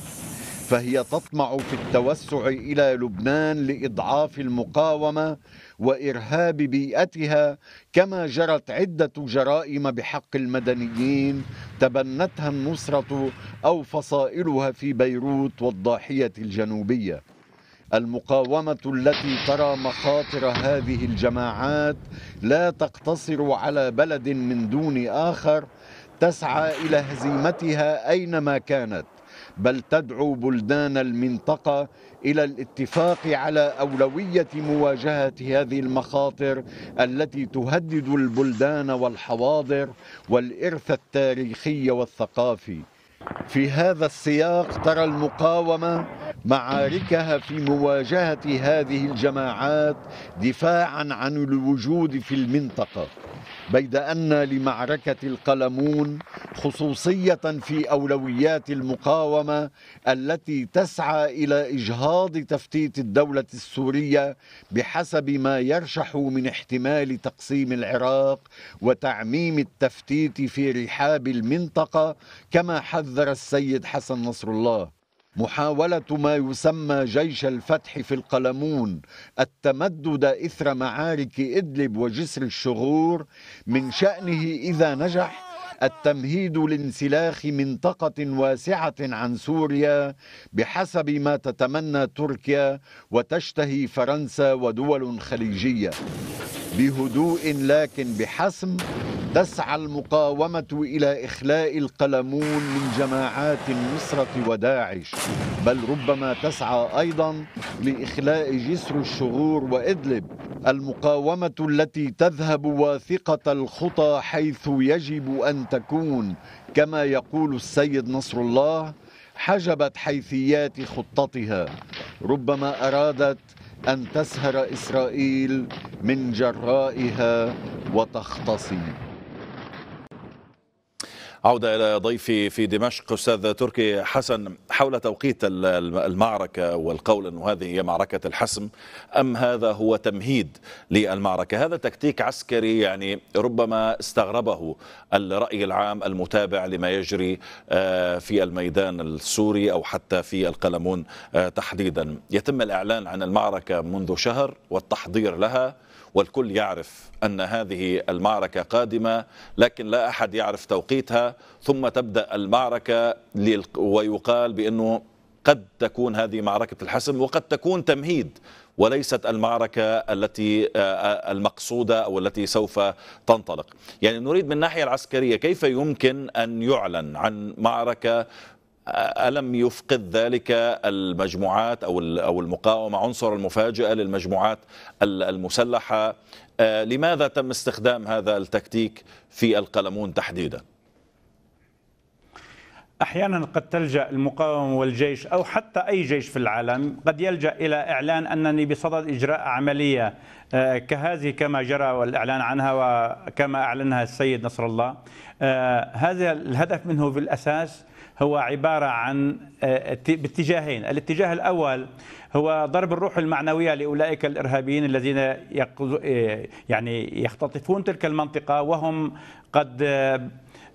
فهي تطمع في التوسع الى لبنان لاضعاف المقاومه وارهاب بيئتها كما جرت عده جرائم بحق المدنيين تبنتها النصره او فصائلها في بيروت والضاحيه الجنوبيه المقاومة التي ترى مخاطر هذه الجماعات لا تقتصر على بلد من دون آخر تسعى إلى هزيمتها أينما كانت بل تدعو بلدان المنطقة إلى الاتفاق على أولوية مواجهة هذه المخاطر التي تهدد البلدان والحواضر والإرث التاريخي والثقافي في هذا السياق ترى المقاومة معاركها في مواجهة هذه الجماعات دفاعا عن الوجود في المنطقة بيد أن لمعركة القلمون خصوصية في أولويات المقاومة التي تسعى إلى إجهاض تفتيت الدولة السورية بحسب ما يرشح من احتمال تقسيم العراق وتعميم التفتيت في رحاب المنطقة كما حذر السيد حسن نصر الله محاولة ما يسمى جيش الفتح في القلمون التمدد إثر معارك إدلب وجسر الشغور من شأنه إذا نجح التمهيد لانسلاخ منطقة واسعة عن سوريا بحسب ما تتمنى تركيا وتشتهي فرنسا ودول خليجية بهدوء لكن بحسم تسعى المقاومة إلى إخلاء القلمون من جماعات النصرة وداعش بل ربما تسعى أيضا لإخلاء جسر الشغور وإدلب المقاومة التي تذهب واثقة الخطى حيث يجب أن تكون كما يقول السيد نصر الله حجبت حيثيات خطتها ربما أرادت أن تسهر إسرائيل من جرائها وتختصي عودة إلى ضيفي في دمشق أستاذ تركي حسن حول توقيت المعركة والقول أن هذه هي معركة الحسم أم هذا هو تمهيد للمعركة هذا تكتيك عسكري يعني ربما استغربه الرأي العام المتابع لما يجري آه، في الميدان السوري أو حتى في القلمون آه، تحديدا يتم الإعلان عن المعركة منذ شهر والتحضير لها والكل يعرف أن هذه المعركة قادمة لكن لا أحد يعرف توقيتها ثم تبدأ المعركة ويقال بأنه قد تكون هذه معركة الحسم وقد تكون تمهيد وليست المعركة التي المقصودة أو التي سوف تنطلق يعني نريد من الناحية العسكرية كيف يمكن أن يعلن عن معركة ألم يفقد ذلك المجموعات أو أو المقاومة عنصر المفاجأة للمجموعات المسلحة آه، لماذا تم استخدام هذا التكتيك في القلمون تحديدا؟ احيانا قد تلجا المقاومه والجيش او حتى اي جيش في العالم قد يلجا الى اعلان انني بصدد اجراء عمليه آه، كهذه كما جرى والاعلان عنها وكما اعلنها السيد نصر الله آه، هذا الهدف منه في الاساس هو عبارة عن آه، باتجاهين الاتجاه الأول هو ضرب الروح المعنوية لأولئك الإرهابيين الذين آه، يعني يختطفون تلك المنطقة وهم قد آه،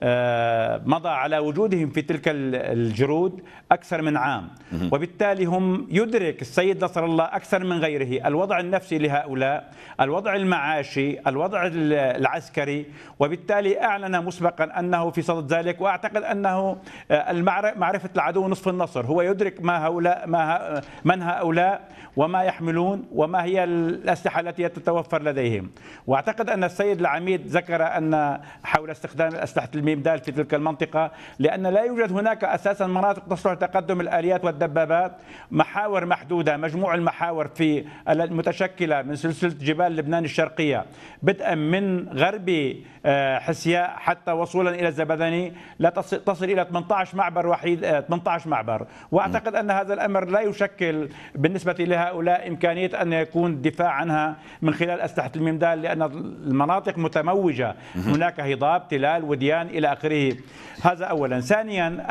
آه، مضى على وجودهم في تلك الجرود أكثر من عام وبالتالي هم يدرك السيد نصر الله أكثر من غيره الوضع النفسي لهؤلاء الوضع المعاشي الوضع العسكري وبالتالي أعلن مسبقا أنه في صدد ذلك وأعتقد أنه آه، معرفة العدو نصف النصر هو يدرك ما هؤلاء ما من هؤلاء وما يحملون وما هي الأسلحة التي تتوفر لديهم وأعتقد أن السيد العميد ذكر أن حول استخدام أسلحة ميم دال في تلك المنطقة لأن لا يوجد هناك أساسا مناطق تصلح تقدم الآليات والدبابات محاور محدودة مجموع المحاور في المتشكلة من سلسلة جبال لبنان الشرقية بدءا من غرب آه، حسياء حتى وصولا إلى الزبدني لا تصل إلى 18 معبر وحيد 18 آه، معبر وأعتقد أن هذا الأمر لا يشكل بالنسبة لهؤلاء إمكانية أن يكون الدفاع عنها من خلال أسلحة الميمدال لأن المناطق متموجة هناك هضاب تلال وديان إلى آخره هذا أولا ثانيا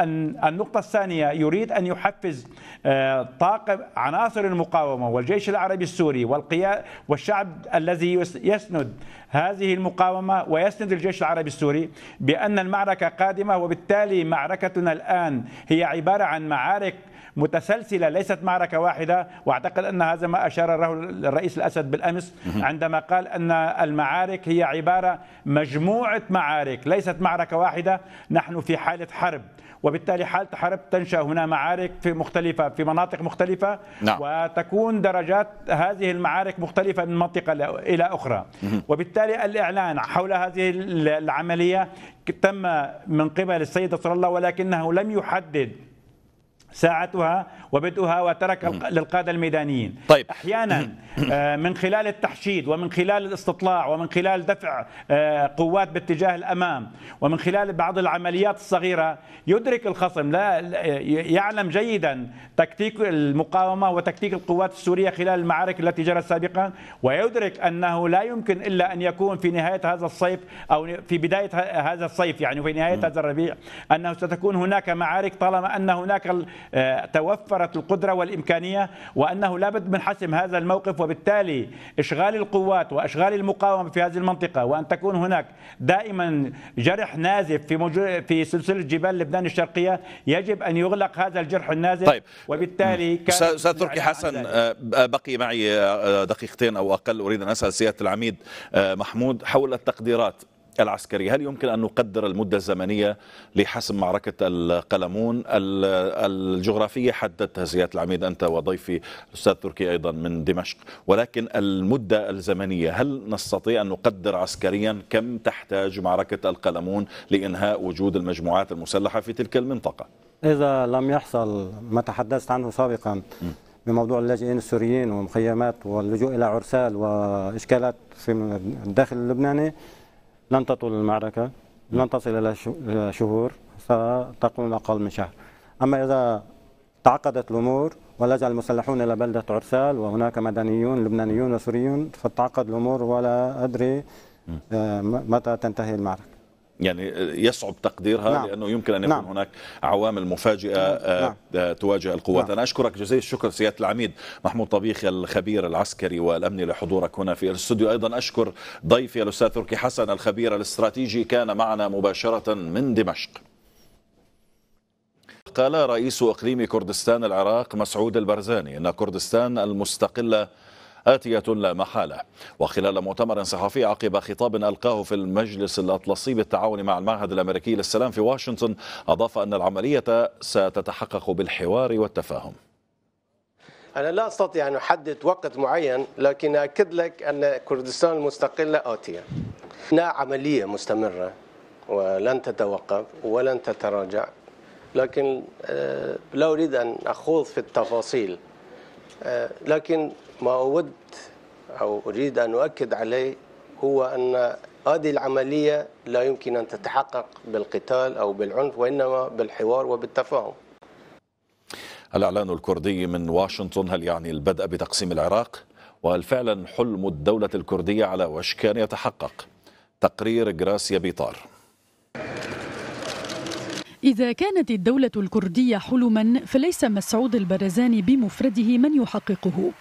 النقطة الثانية يريد أن يحفز آه، طاقم عناصر المقاومة والجيش العربي السوري والقياد والشعب الذي يسند هذه المقاومة ويسند الجيش العربي السوري بأن المعركة قادمة وبالتالي معركتنا الآن هي عبارة عن معارك متسلسلة ليست معركة واحدة وأعتقد أن هذا ما أشار له الرئيس الأسد بالأمس عندما قال أن المعارك هي عبارة مجموعة معارك ليست معركة واحدة نحن في حالة حرب وبالتالي حالة حرب تنشأ هنا معارك في مختلفة في مناطق مختلفة نعم. وتكون درجات هذه المعارك مختلفة من منطقة إلى أخرى وبالتالي الإعلان حول هذه العملية تم من قبل السيد صلى الله ولكنه لم يحدد ساعتها وبدؤها وترك للقاده الميدانيين طيب. احيانا آه، من خلال التحشيد ومن خلال الاستطلاع ومن خلال دفع آه، قوات باتجاه الامام ومن خلال بعض العمليات الصغيره يدرك الخصم لا يعلم جيدا تكتيك المقاومه وتكتيك القوات السوريه خلال المعارك التي جرت سابقا ويدرك انه لا يمكن الا ان يكون في نهايه هذا الصيف او في بدايه هذا الصيف يعني في نهايه هذا الربيع انه ستكون هناك معارك طالما ان هناك آه، توفرت القدرة والإمكانية وأنه لا بد من حسم هذا الموقف وبالتالي إشغال القوات وإشغال المقاومة في هذه المنطقة وأن تكون هناك دائما جرح نازف في في سلسلة جبال لبنان الشرقية يجب أن يغلق هذا الجرح النازف طيب. وبالتالي أستاذ تركي حسن آه، بقي معي آه، دقيقتين أو أقل أريد أن أسأل سيادة العميد محمود حول التقديرات العسكري هل يمكن أن نقدر المدة الزمنية لحسم معركة القلمون الجغرافية حددتها زيادة العميد أنت وضيفي الأستاذ تركي أيضا من دمشق ولكن المدة الزمنية هل نستطيع أن نقدر عسكريا كم تحتاج معركة القلمون لإنهاء وجود المجموعات المسلحة في تلك المنطقة إذا لم يحصل ما تحدثت عنه سابقا بموضوع اللاجئين السوريين ومخيمات واللجوء إلى عرسال وإشكالات في الداخل اللبناني لن تطول المعركة لن تصل إلى شهور ستكون أقل من شهر أما إذا تعقدت الأمور ولجأ المسلحون إلى بلدة عرسال وهناك مدنيون لبنانيون وسوريون فتعقد الأمور ولا أدري آه، متى تنتهي المعركة يعني يصعب تقديرها نعم. لانه يمكن ان يكون نعم. هناك عوامل مفاجئه آه، نعم. آه، تواجه القوات نعم. انا اشكرك جزيل الشكر سياده العميد محمود طبيخ الخبير العسكري والامني لحضورك هنا في الاستوديو ايضا اشكر ضيفي الاستاذ تركي حسن الخبير الاستراتيجي كان معنا مباشره من دمشق قال رئيس اقليم كردستان العراق مسعود البرزاني ان كردستان المستقله آتية لا محالة وخلال مؤتمر صحفي عقب خطاب ألقاه في المجلس الأطلسي بالتعاون مع المعهد الأمريكي للسلام في واشنطن أضاف أن العملية ستتحقق بالحوار والتفاهم أنا لا أستطيع أن أحدد وقت معين لكن أكد لك أن كردستان المستقلة آتية هنا عملية مستمرة ولن تتوقف ولن تتراجع لكن آه، لا أريد أن أخوض في التفاصيل آه، لكن ما أود أو أريد أن أؤكد عليه هو أن هذه العملية لا يمكن أن تتحقق بالقتال أو بالعنف وإنما بالحوار وبالتفاهم الإعلان الكردي من واشنطن هل يعني البدء بتقسيم العراق؟ وهل فعلا حلم الدولة الكردية على وشك أن يتحقق؟ تقرير جراسيا بيطار إذا كانت الدولة الكردية حلما فليس مسعود البرزاني بمفرده من يحققه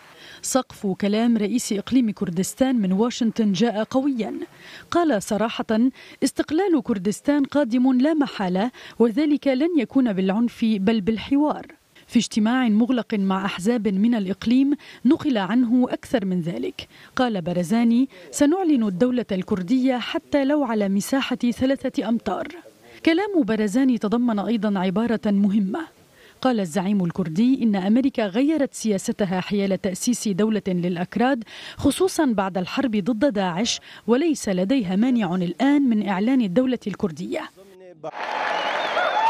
سقف كلام رئيس إقليم كردستان من واشنطن جاء قويا قال صراحة استقلال كردستان قادم لا محالة وذلك لن يكون بالعنف بل بالحوار في اجتماع مغلق مع احزاب من الاقليم نقل عنه اكثر من ذلك قال برزاني سنعلن الدوله الكرديه حتى لو على مساحه ثلاثه امتار كلام برزاني تضمن ايضا عباره مهمه قال الزعيم الكردي إن أمريكا غيرت سياستها حيال تأسيس دولة للأكراد خصوصا بعد الحرب ضد داعش وليس لديها مانع الآن من إعلان الدولة الكردية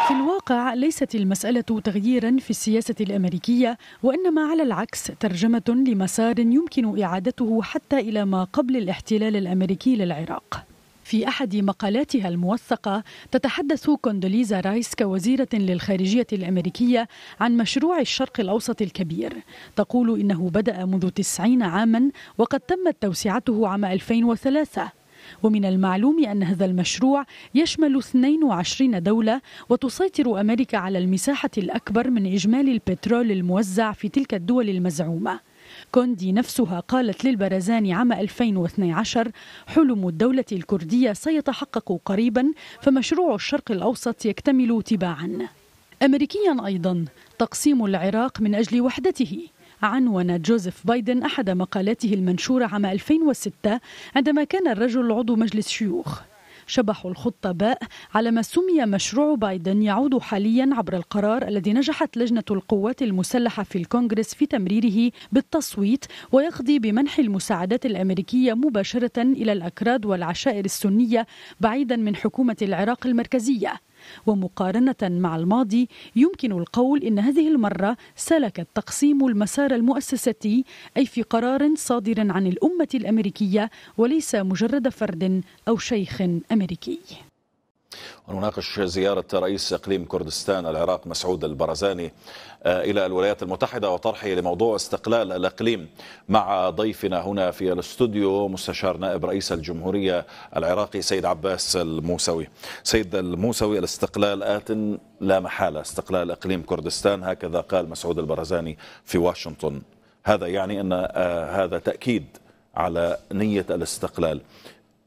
في الواقع ليست المسألة تغييرا في السياسة الأمريكية وإنما على العكس ترجمة لمسار يمكن إعادته حتى إلى ما قبل الاحتلال الأمريكي للعراق في أحد مقالاتها الموثقة تتحدث كوندوليزا رايس كوزيرة للخارجية الأمريكية عن مشروع الشرق الأوسط الكبير تقول إنه بدأ منذ تسعين عاما وقد تمت توسعته عام 2003 ومن المعلوم أن هذا المشروع يشمل 22 دولة وتسيطر أمريكا على المساحة الأكبر من إجمالي البترول الموزع في تلك الدول المزعومة كوندي نفسها قالت للبرزاني عام 2012 حلم الدولة الكردية سيتحقق قريبا فمشروع الشرق الأوسط يكتمل تباعا أمريكيا أيضا تقسيم العراق من أجل وحدته عنون جوزيف بايدن أحد مقالاته المنشورة عام 2006 عندما كان الرجل عضو مجلس شيوخ شبح الخطة باء على ما سمي مشروع بايدن يعود حاليا عبر القرار الذي نجحت لجنة القوات المسلحة في الكونغرس في تمريره بالتصويت ويقضي بمنح المساعدات الأمريكية مباشرة إلى الأكراد والعشائر السنية بعيدا من حكومة العراق المركزية ومقارنة مع الماضي يمكن القول إن هذه المرة سلك التقسيم المسار المؤسساتي أي في قرار صادر عن الأمة الأمريكية وليس مجرد فرد أو شيخ أمريكي ونناقش زيارة رئيس إقليم كردستان العراق مسعود البرزاني آه، إلى الولايات المتحدة وطرحه لموضوع استقلال الإقليم مع ضيفنا هنا في الاستوديو مستشار نائب رئيس الجمهورية العراقي سيد عباس الموسوي سيد الموسوي الاستقلال آت لا محالة استقلال إقليم كردستان هكذا قال مسعود البرزاني في واشنطن هذا يعني أن آه، هذا تأكيد على نية الاستقلال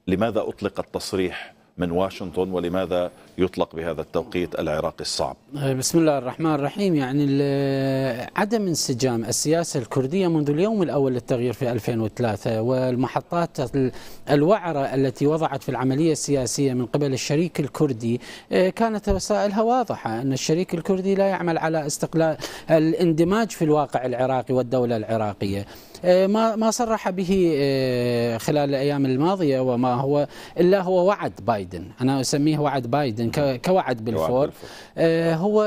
لماذا أطلق التصريح من واشنطن ولماذا يطلق بهذا التوقيت العراقي الصعب آه، بسم الله الرحمن الرحيم يعني عدم انسجام السياسة الكردية منذ اليوم الأول للتغيير في 2003 والمحطات الوعرة التي وضعت في العملية السياسية من قبل الشريك الكردي آه، كانت وسائلها واضحة أن الشريك الكردي لا يعمل على استقلال الاندماج في الواقع العراقي والدولة العراقية آه، ما ما صرح به آه، خلال الايام الماضيه وما هو الا هو وعد بايدن، انا اسميه وعد بايدن نعم. كوعد بالفور آه، هو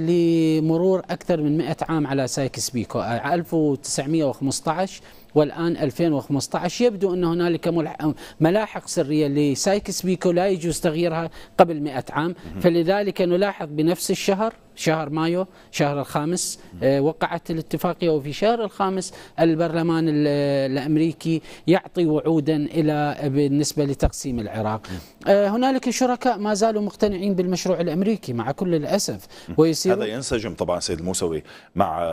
لمرور اكثر من 100 عام على سايكس بيكو 1915 والان 2015 يبدو ان هنالك ملاحق سريه لسايكس بيكو لا يجوز تغييرها قبل 100 عام فلذلك نلاحظ بنفس الشهر شهر مايو شهر الخامس آه، وقعت الاتفاقية وفي شهر الخامس البرلمان الأمريكي يعطي وعودا إلى بالنسبة لتقسيم العراق آه، هنالك شركاء ما زالوا مقتنعين بالمشروع الأمريكي مع كل الأسف ويصير هذا ينسجم طبعا سيد الموسوي مع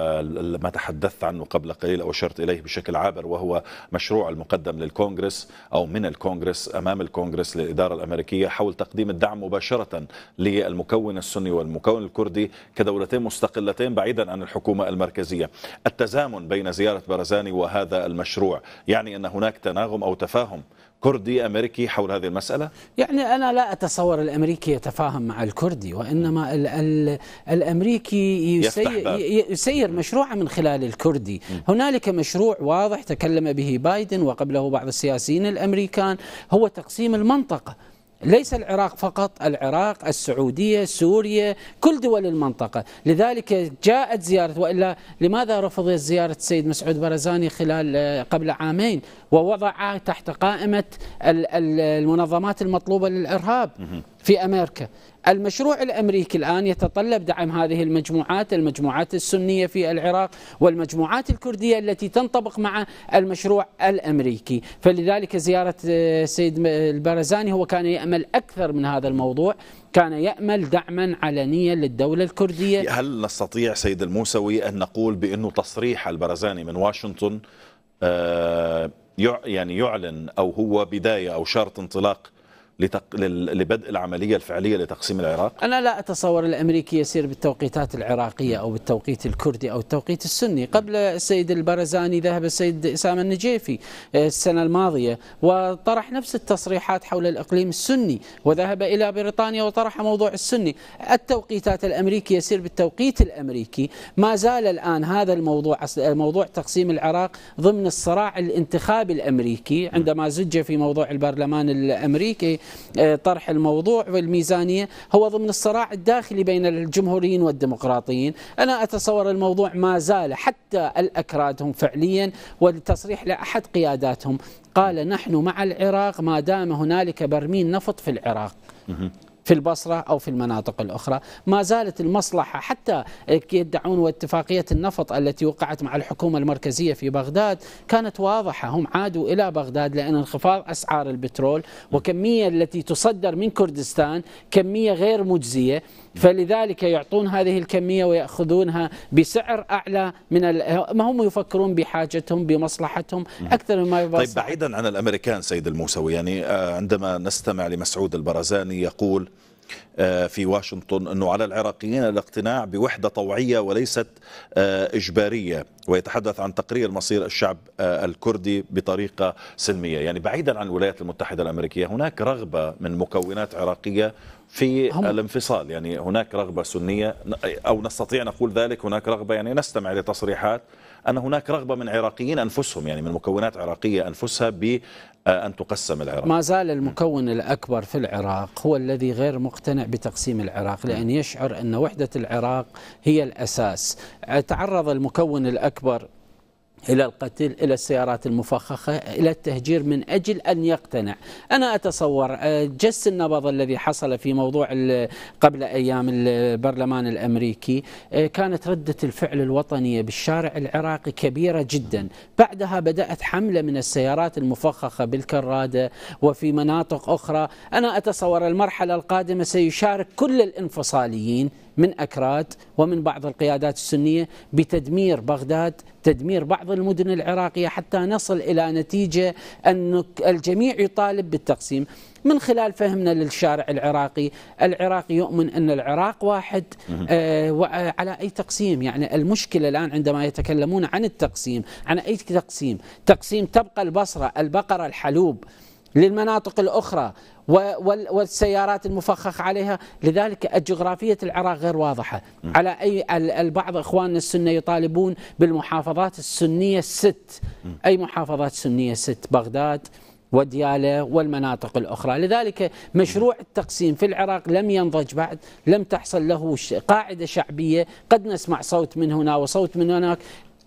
ما تحدثت عنه قبل قليل أو أشرت إليه بشكل عابر وهو مشروع المقدم للكونغرس أو من الكونغرس أمام الكونغرس للإدارة الأمريكية حول تقديم الدعم مباشرة للمكون السني والمكون الكردي كدولتين مستقلتين بعيدا عن الحكومة المركزية التزامن بين زيارة برزاني وهذا المشروع يعني أن هناك تناغم أو تفاهم كردي أمريكي حول هذه المسألة؟ يعني أنا لا أتصور الأمريكي يتفاهم مع الكردي وإنما الـ الـ الأمريكي يسير, يسير مشروعه من خلال الكردي هنالك مشروع واضح تكلم به بايدن وقبله بعض السياسيين الأمريكان هو تقسيم المنطقة ليس العراق فقط العراق السعودية سوريا كل دول المنطقة لذلك جاءت زيارة وإلا لماذا رفض زيارة السيد مسعود برزاني خلال آه، قبل عامين ووضع تحت قائمة المنظمات المطلوبة للإرهاب في أمريكا المشروع الامريكي الان يتطلب دعم هذه المجموعات، المجموعات السنيه في العراق والمجموعات الكرديه التي تنطبق مع المشروع الامريكي، فلذلك زياره السيد آه، البرزاني هو كان يامل اكثر من هذا الموضوع، كان يأمل دعما علنيا للدولة الكردية هل نستطيع سيد الموسوي أن نقول بأنه تصريح البرزاني من واشنطن آه، يعني يعلن أو هو بداية أو شرط انطلاق لتق... لبدء العملية الفعلية لتقسيم العراق؟ أنا لا أتصور الأمريكي يسير بالتوقيتات العراقية أو بالتوقيت الكردي أو التوقيت السني قبل السيد البرزاني ذهب السيد إسامة النجيفي السنة الماضية وطرح نفس التصريحات حول الإقليم السني وذهب إلى بريطانيا وطرح موضوع السني التوقيتات الأمريكي يسير بالتوقيت الأمريكي ما زال الآن هذا الموضوع موضوع تقسيم العراق ضمن الصراع الانتخابي الأمريكي عندما زج في موضوع البرلمان الأمريكي طرح الموضوع والميزانية هو ضمن الصراع الداخلي بين الجمهوريين والديمقراطيين أنا أتصور الموضوع ما زال حتى الأكراد هم فعليا والتصريح لأحد قياداتهم قال نحن مع العراق ما دام هنالك برميل نفط في العراق في البصرة أو في المناطق الأخرى ما زالت المصلحة حتى يدعون واتفاقية النفط التي وقعت مع الحكومة المركزية في بغداد كانت واضحة هم عادوا إلى بغداد لأن انخفاض أسعار البترول وكمية التي تصدر من كردستان كمية غير مجزية فلذلك يعطون هذه الكمية ويأخذونها بسعر أعلى من ما هم يفكرون بحاجتهم بمصلحتهم أكثر مما يبصر. طيب بعيدا عن الأمريكان سيد الموسوي يعني آه، عندما نستمع لمسعود البرزاني يقول آه، في واشنطن أنه على العراقيين الاقتناع بوحدة طوعية وليست آه، إجبارية ويتحدث عن تقرير مصير الشعب آه، الكردي بطريقة سلمية يعني بعيدا عن الولايات المتحدة الأمريكية هناك رغبة من مكونات عراقية في هم. الانفصال يعني هناك رغبة سنية أو نستطيع نقول ذلك هناك رغبة يعني نستمع لتصريحات أن هناك رغبة من عراقيين أنفسهم يعني من مكونات عراقية أنفسها بأن آه، تقسم العراق ما زال المكون الأكبر في العراق هو الذي غير مقتنع بتقسيم العراق لأن يشعر أن وحدة العراق هي الأساس تعرض المكون الأكبر إلى القتل إلى السيارات المفخخة إلى التهجير من أجل أن يقتنع أنا أتصور آه، جس النبض الذي حصل في موضوع قبل أيام البرلمان الأمريكي آه، كانت ردة الفعل الوطنية بالشارع العراقي كبيرة جدا بعدها بدأت حملة من السيارات المفخخة بالكرادة وفي مناطق أخرى أنا أتصور المرحلة القادمة سيشارك كل الانفصاليين من أكراد ومن بعض القيادات السنية بتدمير بغداد تدمير بعض المدن العراقية حتى نصل إلى نتيجة أن الجميع يطالب بالتقسيم من خلال فهمنا للشارع العراقي العراقي يؤمن أن العراق واحد آه،, آه على أي تقسيم يعني المشكلة الآن عندما يتكلمون عن التقسيم عن أي تقسيم تقسيم تبقى البصرة البقرة الحلوب للمناطق الأخرى والسيارات المفخخ عليها لذلك جغرافية العراق غير واضحة على أي البعض إخواننا السنة يطالبون بالمحافظات السنية الست أي محافظات سنية ست بغداد وديالة والمناطق الأخرى لذلك مشروع التقسيم في العراق لم ينضج بعد لم تحصل له قاعدة شعبية قد نسمع صوت من هنا وصوت من هناك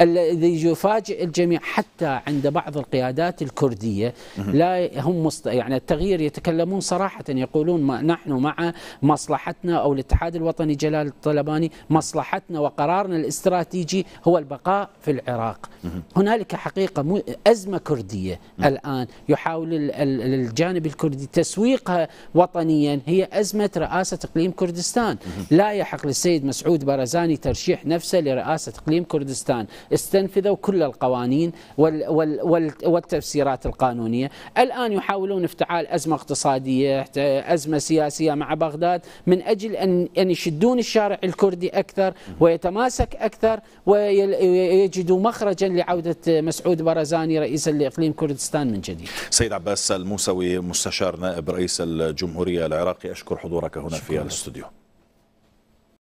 الذي يفاجئ الجميع حتى عند بعض القيادات الكردية لا هم مست... يعني التغيير يتكلمون صراحة يقولون ما نحن مع مصلحتنا أو الاتحاد الوطني جلال الطلباني مصلحتنا وقرارنا الاستراتيجي هو البقاء في العراق هنالك حقيقة أزمة كردية الآن يحاول الجانب الكردي تسويقها وطنيا هي أزمة رئاسة إقليم كردستان لا يحق للسيد مسعود بارزاني ترشيح نفسه لرئاسة إقليم كردستان استنفذوا كل القوانين والتفسيرات القانونية الآن يحاولون افتعال أزمة اقتصادية أزمة سياسية مع بغداد من أجل أن يشدون الشارع الكردي أكثر ويتماسك أكثر ويجدوا مخرجا لعودة مسعود برزاني رئيسا لإقليم كردستان من جديد سيد عباس الموسوي مستشار نائب رئيس الجمهورية العراقي أشكر حضورك هنا في الاستوديو